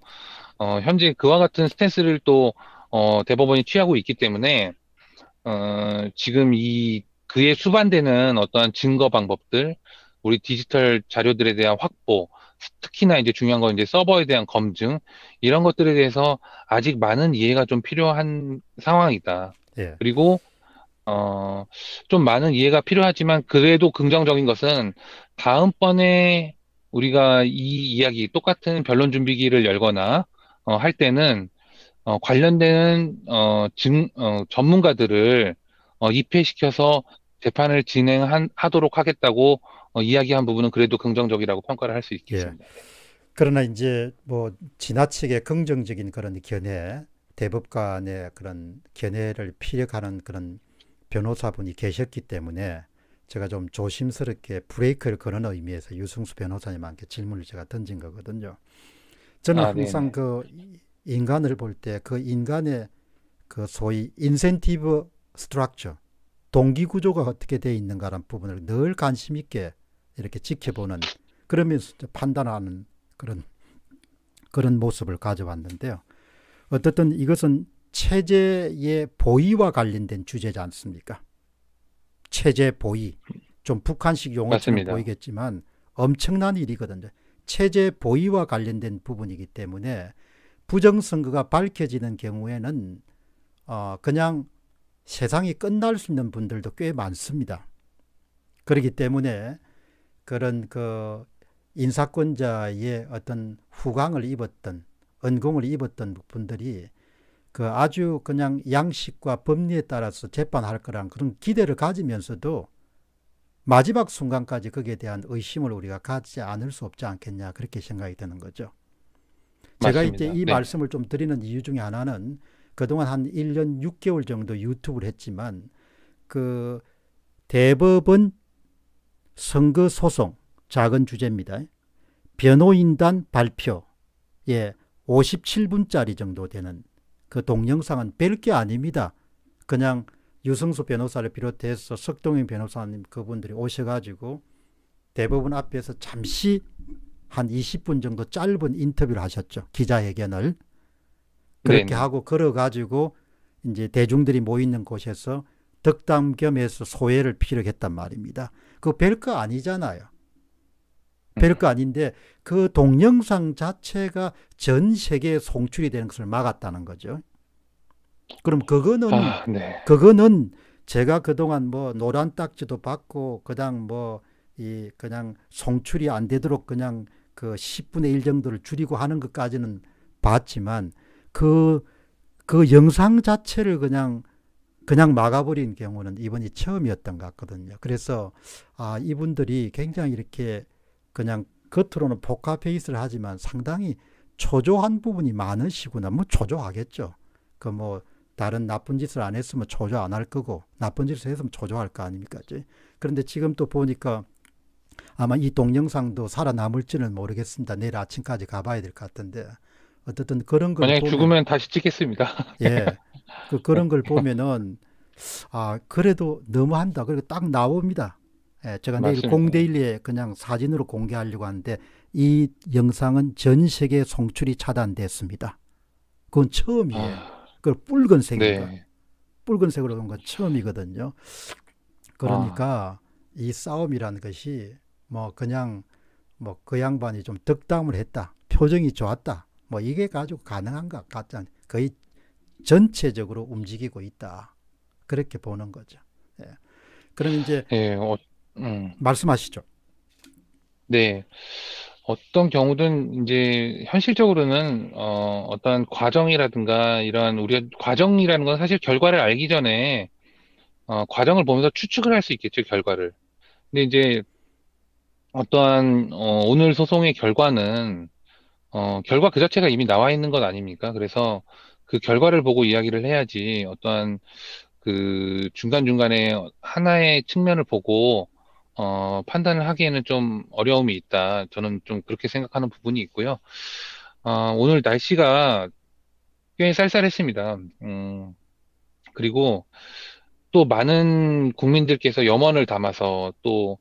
어, 현재 그와 같은 스탠스를 또 어, 대법원이 취하고 있기 때문에 어, 지금 이 그에 수반되는 어떤 증거 방법들, 우리 디지털 자료들에 대한 확보, 특히나 이제 중요한 건 이제 서버에 대한 검증 이런 것들에 대해서 아직 많은 이해가 좀 필요한 상황이다. 예. 그리고 어좀 많은 이해가 필요하지만 그래도 긍정적인 것은 다음번에 우리가 이 이야기 똑같은 변론 준비기를 열거나 어, 할 때는 어, 관련되는 어, 증, 어, 전문가들을 어, 입회시켜서 재판을 진행하도록 하겠다고 어, 이야기한 부분은 그래도 긍정적이라고 평가를 할수 예. 있겠습니다. 예. 그러나 이제 뭐 지나치게 긍정적인 그런 견해, 대법관의 그런 견해를 피력하는 그런 변호사분이 계셨기 때문에 제가 좀 조심스럽게 브레이크를 거는 의미에서 유승수 변호사님한테 질문을 제가 던진 거거든요. 저는 아, 네, 항상 네네. 그 인간을 볼 때 그 인간의 그 소위 인센티브 스트럭처 동기 구조가 어떻게 되어 있는가라는 부분을 늘 관심 있게 이렇게 지켜보는 그러면서 판단하는 그런 그런 모습을 가져왔는데요. 어떻든 이것은 체제의 보위와 관련된 주제지 않습니까? 체제 보위. 좀 북한식 용어처럼 맞습니다. 보이겠지만 엄청난 일이거든요. 체제 보위와 관련된 부분이기 때문에 부정선거가 밝혀지는 경우에는 어 그냥 세상이 끝날 수 있는 분들도 꽤 많습니다. 그렇기 때문에 그런 그 인사권자의 어떤 후광을 입었던 은공을 입었던 분들이 그 아주 그냥 양식과 법리에 따라서 재판할 거란 그런 기대를 가지면서도 마지막 순간까지 거기에 대한 의심을 우리가 갖지 않을 수 없지 않겠냐 그렇게 생각이 드는 거죠. 맞습니다. 제가 이제 이 네. 말씀을 좀 드리는 이유 중에 하나는 그동안 한 1년 6개월 정도 유튜브를 했지만 그 대법원 선거 소송 작은 주제입니다. 변호인단 발표 예 57분짜리 정도 되는 그 동영상은 별 게 아닙니다. 그냥 유승수 변호사를 비롯해서 석동인 변호사님 그분들이 오셔가지고 대법원 앞에서 잠시 한 20분 정도 짧은 인터뷰를 하셨죠. 기자회견을. 그렇게 네 하고 걸어가지고 이제 대중들이 모이는 곳에서 덕담 겸해서 소회를 피력했단 말입니다. 그거 별거 아니잖아요. 음. 별거 아닌데 그 동영상 자체가 전 세계에 송출이 되는 것을 막았다는 거죠. 그럼 그거는 아, 네. 그거는 제가 그동안 뭐 노란 딱지도 받고 그냥 뭐이 그냥 송출이 안 되도록 그냥 그 10분의 1 정도를 줄이고 하는 것까지는 봤지만 그, 그 영상 자체를 그냥, 그냥 막아버린 경우는 이번이 처음이었던 것 같거든요. 그래서, 아, 이분들이 굉장히 이렇게 그냥 겉으로는 포카페이스를 하지만 상당히 초조한 부분이 많으시구나. 뭐 초조하겠죠. 그 뭐, 다른 나쁜 짓을 안 했으면 초조 안 할 거고, 나쁜 짓을 했으면 초조할 거 아닙니까? 그런데 지금 또 보니까 아마 이 동영상도 살아남을지는 모르겠습니다. 내일 아침까지 가봐야 될 것 같은데. 어쨌든 그런 걸 만약 죽으면 다시 찍겠습니다. 예, 그, 그런 걸 보면은 아 그래도 너무한다. 그리고 딱 나옵니다. 예, 제가 내일 공데일리에 그냥 사진으로 공개하려고 하는데 이 영상은 전 세계 송출이 차단됐습니다. 그건 처음이에요. 아... 그 붉은색이니까 네. 붉은색으로 본 건 처음이거든요. 그러니까 아... 이 싸움이라는 것이 뭐 그냥 뭐 그 양반이 좀 덕담을 했다. 표정이 좋았다. 뭐 이게 가지고 가능한 것 같지 않 거의 전체적으로 움직이고 있다. 그렇게 보는 거죠. 예. 그럼 이제 예, 어, 음. 말씀하시죠. 네. 어떤 경우든 이제 현실적으로는 어, 어떤 과정이라든가 이러한 우리가 과정이라는 건 사실 결과를 알기 전에 어, 과정을 보면서 추측을 할 수 있겠죠 결과를. 근데 이제 어떠한 어, 오늘 소송의 결과는 어, 결과 그 자체가 이미 나와 있는 것 아닙니까? 그래서 그 결과를 보고 이야기를 해야지 어떠한 그 중간중간에 하나의 측면을 보고 어, 판단을 하기에는 좀 어려움이 있다. 저는 좀 그렇게 생각하는 부분이 있고요. 어, 오늘 날씨가 꽤 쌀쌀했습니다. 음, 그리고 또 많은 국민들께서 염원을 담아서 또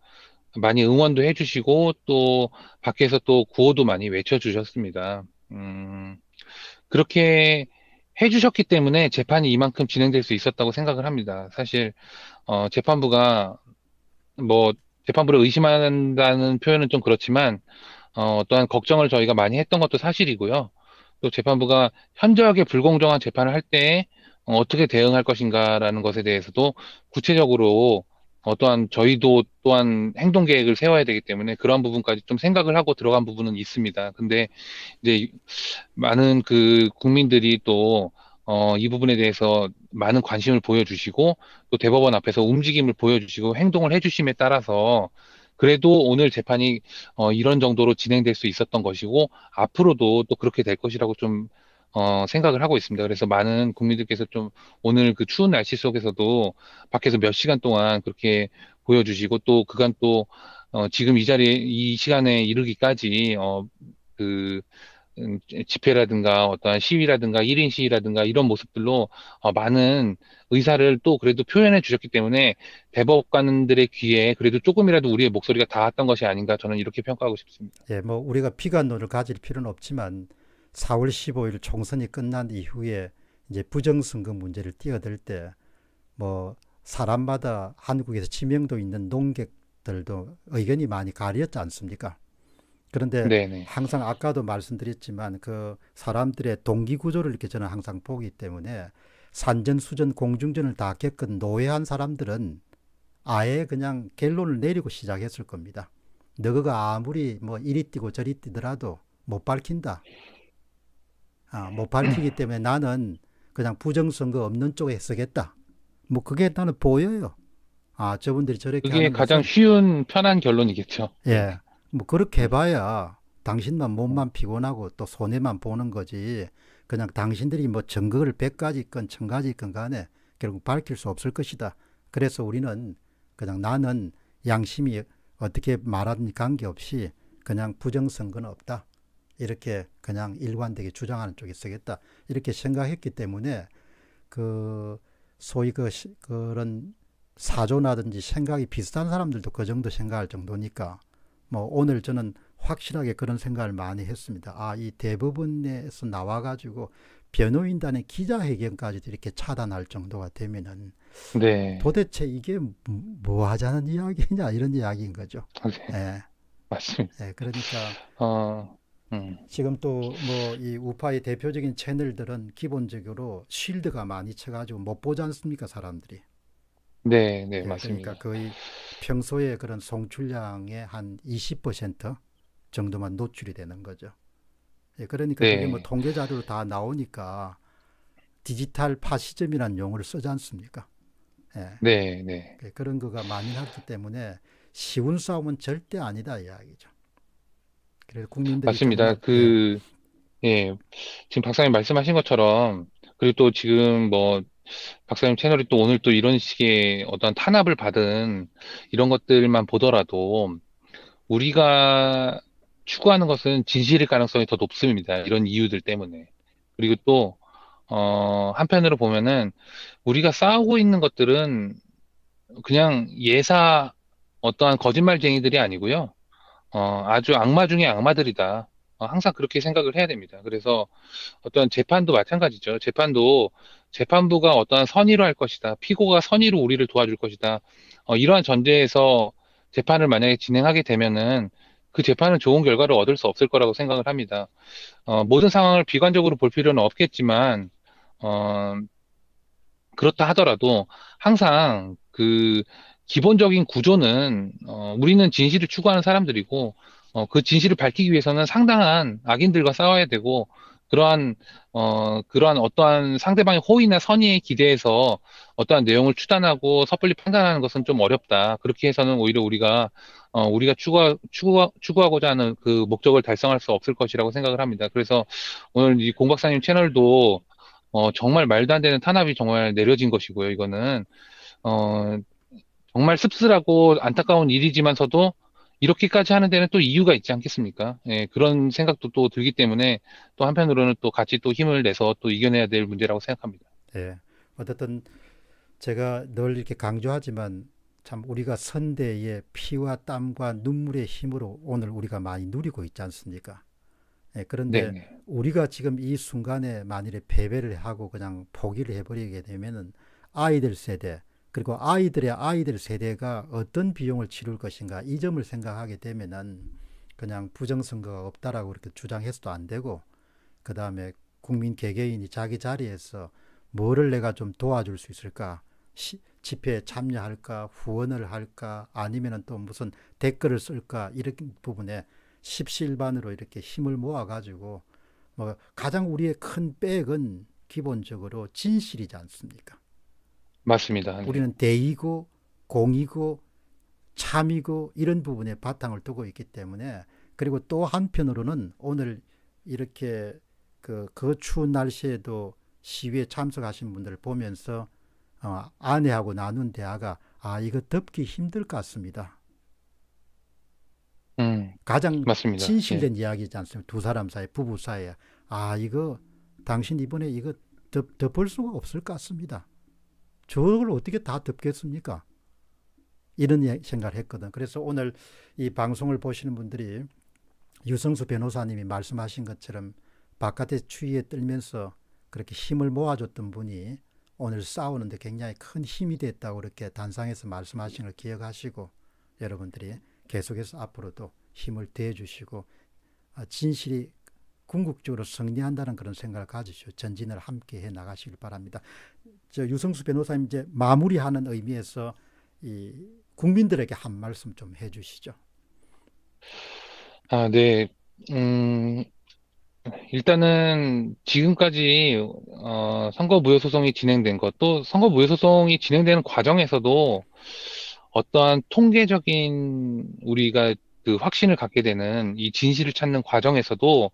많이 응원도 해주시고 또 밖에서 또 구호도 많이 외쳐주셨습니다. 음, 그렇게 해주셨기 때문에 재판이 이만큼 진행될 수 있었다고 생각을 합니다. 사실 어, 재판부가 뭐 재판부를 의심한다는 표현은 좀 그렇지만 어, 또한 걱정을 저희가 많이 했던 것도 사실이고요. 또 재판부가 현저하게 불공정한 재판을 할 때 어, 어떻게 대응할 것인가라는 것에 대해서도 구체적으로 어, 떠한 저희도 또한 행동 계획을 세워야 되기 때문에 그러한 부분까지 좀 생각을 하고 들어간 부분은 있습니다. 근데 이제 많은 그 국민들이 또 어, 이 부분에 대해서 많은 관심을 보여주시고 또 대법원 앞에서 움직임을 보여주시고 행동을 해주심에 따라서 그래도 오늘 재판이 어, 이런 정도로 진행될 수 있었던 것이고 앞으로도 또 그렇게 될 것이라고 좀 어, 생각을 하고 있습니다. 그래서 많은 국민들께서 좀 오늘 그 추운 날씨 속에서도 밖에서 몇 시간 동안 그렇게 보여주시고 또 그간 또 어, 지금 이 자리에 이 시간에 이르기까지 어, 그 음, 집회라든가 어떤 시위라든가 1인 시위라든가 이런 모습들로 어, 많은 의사를 또 그래도 표현해 주셨기 때문에 대법관들의 귀에 그래도 조금이라도 우리의 목소리가 닿았던 것이 아닌가 저는 이렇게 평가하고 싶습니다. 예, 뭐 우리가 비관론을 가질 필요는 없지만 4월 15일 총선이 끝난 이후에 이제 부정선거 문제를 뛰어들 때 뭐 사람마다 한국에서 지명도 있는 농객들도 의견이 많이 가렸지 않습니까? 그런데 네네. 네. 항상 아까도 말씀드렸지만 그 사람들의 동기 구조를 이렇게 저는 항상 보기 때문에 산전 수전 공중전을 다 겪은 노예한 사람들은 아예 그냥 결론을 내리고 시작했을 겁니다. 너가 아무리 뭐 이리 뛰고 저리 뛰더라도 못 밝힌다. 아, 뭐 밝히기 때문에 나는 그냥 부정선거 없는 쪽에 쓰겠다. 뭐 그게 나는 보여요. 아 저분들이 저렇게 그게 가장 것은, 쉬운 편한 결론이겠죠. 예, 뭐 그렇게 해봐야 당신만 몸만 피곤하고 또 손해만 보는 거지. 그냥 당신들이 뭐 증거를 백가지건천가지건 간에 결국 밝힐 수 없을 것이다. 그래서 우리는 그냥 나는 양심이 어떻게 말하든 관계없이 그냥 부정선거는 없다. 이렇게 그냥 일관되게 주장하는 쪽에 쓰겠다. 이렇게 생각했기 때문에 그 소위 그 시, 그런 사조나든지 생각이 비슷한 사람들도 그 정도 생각할 정도니까 뭐 오늘 저는 확실하게 그런 생각을 많이 했습니다. 아, 이 대법원에서 나와가지고 변호인단의 기자회견까지 도 이렇게 차단할 정도가 되면은 네. 도대체 이게 뭐 하자는 이야기냐 이런 이야기인 거죠. 아, 네. 예. 맞습니다. 예, 그러니까 어... 음. 지금 또 뭐 이 우파의 대표적인 채널들은 기본적으로 쉴드가 많이 쳐가지고 못 보지 않습니까 사람들이. 네, 네, 네 맞습니다. 그러니까 거의 평소에 그런 송출량의 한 20% 정도만 노출이 되는 거죠. 예, 그러니까 뭐 네. 이게 뭐 통계 자료로 다 나오니까 디지털 파시즘이라는 용어를 쓰지 않습니까? 예. 네, 네. 그 그런 거가 많이 났기 때문에 쉬운 싸움은 절대 아니다 이야기죠. 그래서 국민들 맞습니다. 입장에 그, 예, 지금 박사님 말씀하신 것처럼, 그리고 또 지금 뭐, 박사님 채널이 또 오늘 또 이런 식의 어떤 탄압을 받은 이런 것들만 보더라도, 우리가 추구하는 것은 진실일 가능성이 더 높습니다. 이런 이유들 때문에. 그리고 또, 어, 한편으로 보면은, 우리가 싸우고 있는 것들은 그냥 예사, 어떠한 거짓말쟁이들이 아니고요. 어, 아주 악마 중에 악마들이다. 어, 항상 그렇게 생각을 해야 됩니다. 그래서 어떤 재판도 마찬가지죠. 재판도 재판부가 어떤 선의로 할 것이다. 피고가 선의로 우리를 도와줄 것이다. 어, 이러한 전제에서 재판을 만약에 진행하게 되면은 그 재판은 좋은 결과를 얻을 수 없을 거라고 생각을 합니다. 어, 모든 상황을 비관적으로 볼 필요는 없겠지만, 어, 그렇다 하더라도 항상 그 기본적인 구조는 어, 우리는 진실을 추구하는 사람들이고 어, 그 진실을 밝히기 위해서는 상당한 악인들과 싸워야 되고 그러한 어, 그러한 어떠한 상대방의 호의나 선의에 기대해서 어떠한 내용을 추단하고 섣불리 판단하는 것은 좀 어렵다. 그렇게 해서는 오히려 우리가 어, 우리가 추구 추구 추구하고자 하는 그 목적을 달성할 수 없을 것이라고 생각을 합니다. 그래서 오늘 이 공박사님 채널도 어, 정말 말도 안 되는 탄압이 정말 내려진 것이고요. 이거는 어, 정말 씁쓸하고 안타까운 일이지만서도 이렇게까지 하는 데는 또 이유가 있지 않겠습니까? 예, 그런 생각도 또 들기 때문에 또 한편으로는 또 같이 또 힘을 내서 또 이겨내야 될 문제라고 생각합니다. 예. 어쨌든 제가 늘 이렇게 강조하지만 참 우리가 선대의 피와 땀과 눈물의 힘으로 오늘 우리가 많이 누리고 있지 않습니까? 예, 그런데 네네. 우리가 지금 이 순간에 만일에 패배를 하고 그냥 포기를 해버리게 되면은 아이들 세대, 그리고 아이들의 아이들 세대가 어떤 비용을 치룰 것인가 이 점을 생각하게 되면은 그냥 부정선거가 없다라고 이렇게 주장해서도 안 되고 그 다음에 국민 개개인이 자기 자리에서 뭐를 내가 좀 도와줄 수 있을까 시, 집회에 참여할까 후원을 할까 아니면은 또 무슨 댓글을 쓸까 이런 부분에 십시일반으로 이렇게 힘을 모아 가지고 뭐 가장 우리의 큰 백은 기본적으로 진실이지 않습니까? 맞습니다. 예. 우리는 대이고 공이고 참이고 이런 부분에 바탕을 두고 있기 때문에 그리고 또 한편으로는 오늘 이렇게 그, 그 추운 날씨에도 시위에 참석하신 분들을 보면서 어, 아내하고 나눈 대화가 아 이거 덮기 힘들 것 같습니다. 음, 가장 맞습니다. 진실된 예. 이야기지 않습니까? 두 사람 사이, 부부 사이에 아 이거 당신 이번에 이거 덮, 덮을 수가 없을 것 같습니다. 저걸 어떻게 다 덮겠습니까? 이런 예, 생각을 했거든. 그래서 오늘 이 방송을 보시는 분들이 유성수 변호사님이 말씀하신 것처럼 바깥의 추위에 떨면서 그렇게 힘을 모아줬던 분이 오늘 싸우는데 굉장히 큰 힘이 됐다고 이렇게 단상에서 말씀하신 걸 기억하시고 여러분들이 계속해서 앞으로도 힘을 대주시고 아, 진실이 궁극적으로 승리한다는 그런 생각을 가지시오. 전진을 함께 해 나가시길 바랍니다. 저 유성수 변호사님 이제 마무리하는 의미에서 이 국민들에게 한 말씀 좀 해주시죠. 아, 네. 음, 일단은 지금까지 어, 선거 무효 소송이 진행된 것, 도 선거 무효 소송이 진행되는 과정에서도 어떠한 통계적인 우리가 그 확신을 갖게 되는 이 진실을 찾는 과정에서도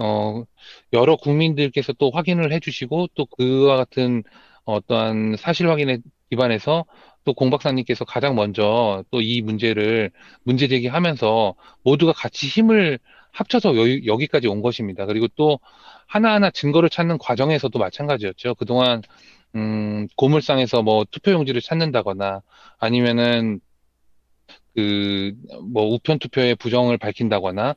어, 여러 국민들께서 또 확인을 해주시고 또 그와 같은 어떠한 사실 확인에 기반해서 또 공 박사님께서 가장 먼저 또 이 문제를 문제 제기하면서 모두가 같이 힘을 합쳐서 여, 여기까지 온 것입니다. 그리고 또 하나하나 증거를 찾는 과정에서도 마찬가지였죠. 그동안 음, 고물상에서 뭐 투표용지를 찾는다거나 아니면은 그 뭐 우편 투표에 부정을 밝힌다거나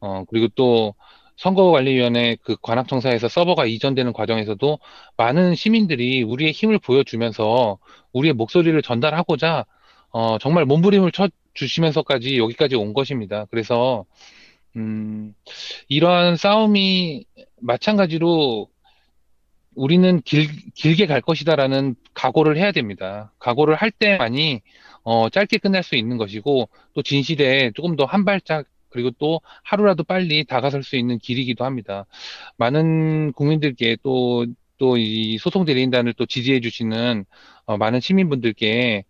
어 그리고 또 선거관리위원회 그 관악청사에서 서버가 이전되는 과정에서도 많은 시민들이 우리의 힘을 보여주면서 우리의 목소리를 전달하고자 어, 정말 몸부림을 쳐 주시면서까지 여기까지 온 것입니다. 그래서 음, 이러한 싸움이 마찬가지로 우리는 길, 길게 갈 것이다라는 각오를 해야 됩니다. 각오를 할 때만이 어, 짧게 끝날 수 있는 것이고 또 진실에 조금 더 한 발짝 그리고 또 하루라도 빨리 다가설 수 있는 길이기도 합니다. 많은 국민들께 또 또 이 소송 대리인단을 또 지지해 주시는 어, 많은 시민분들께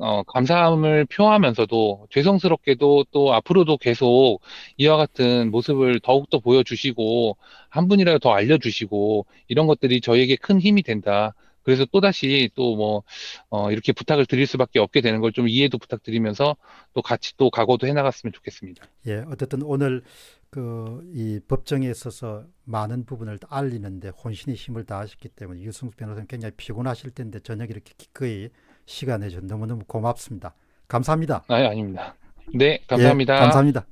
어, 감사함을 표하면서도 죄송스럽게도 또 앞으로도 계속 이와 같은 모습을 더욱더 보여주시고 한 분이라도 더 알려주시고 이런 것들이 저에게 큰 힘이 된다. 그래서 또다시 또 뭐, 어, 이렇게 부탁을 드릴 수밖에 없게 되는 걸 좀 이해도 부탁드리면서 또 같이 또 각오도 해나갔으면 좋겠습니다. 예, 어쨌든 오늘 그이 법정에 있어서 많은 부분을 알리는데 혼신의 힘을 다하셨기 때문에 유승수 변호사님 굉장히 피곤하실 텐데 저녁 이렇게 기꺼이 시간 내주셔서 너무너무 고맙습니다. 감사합니다. 아, 아닙니다. 네, 감사합니다. 예, 감사합니다.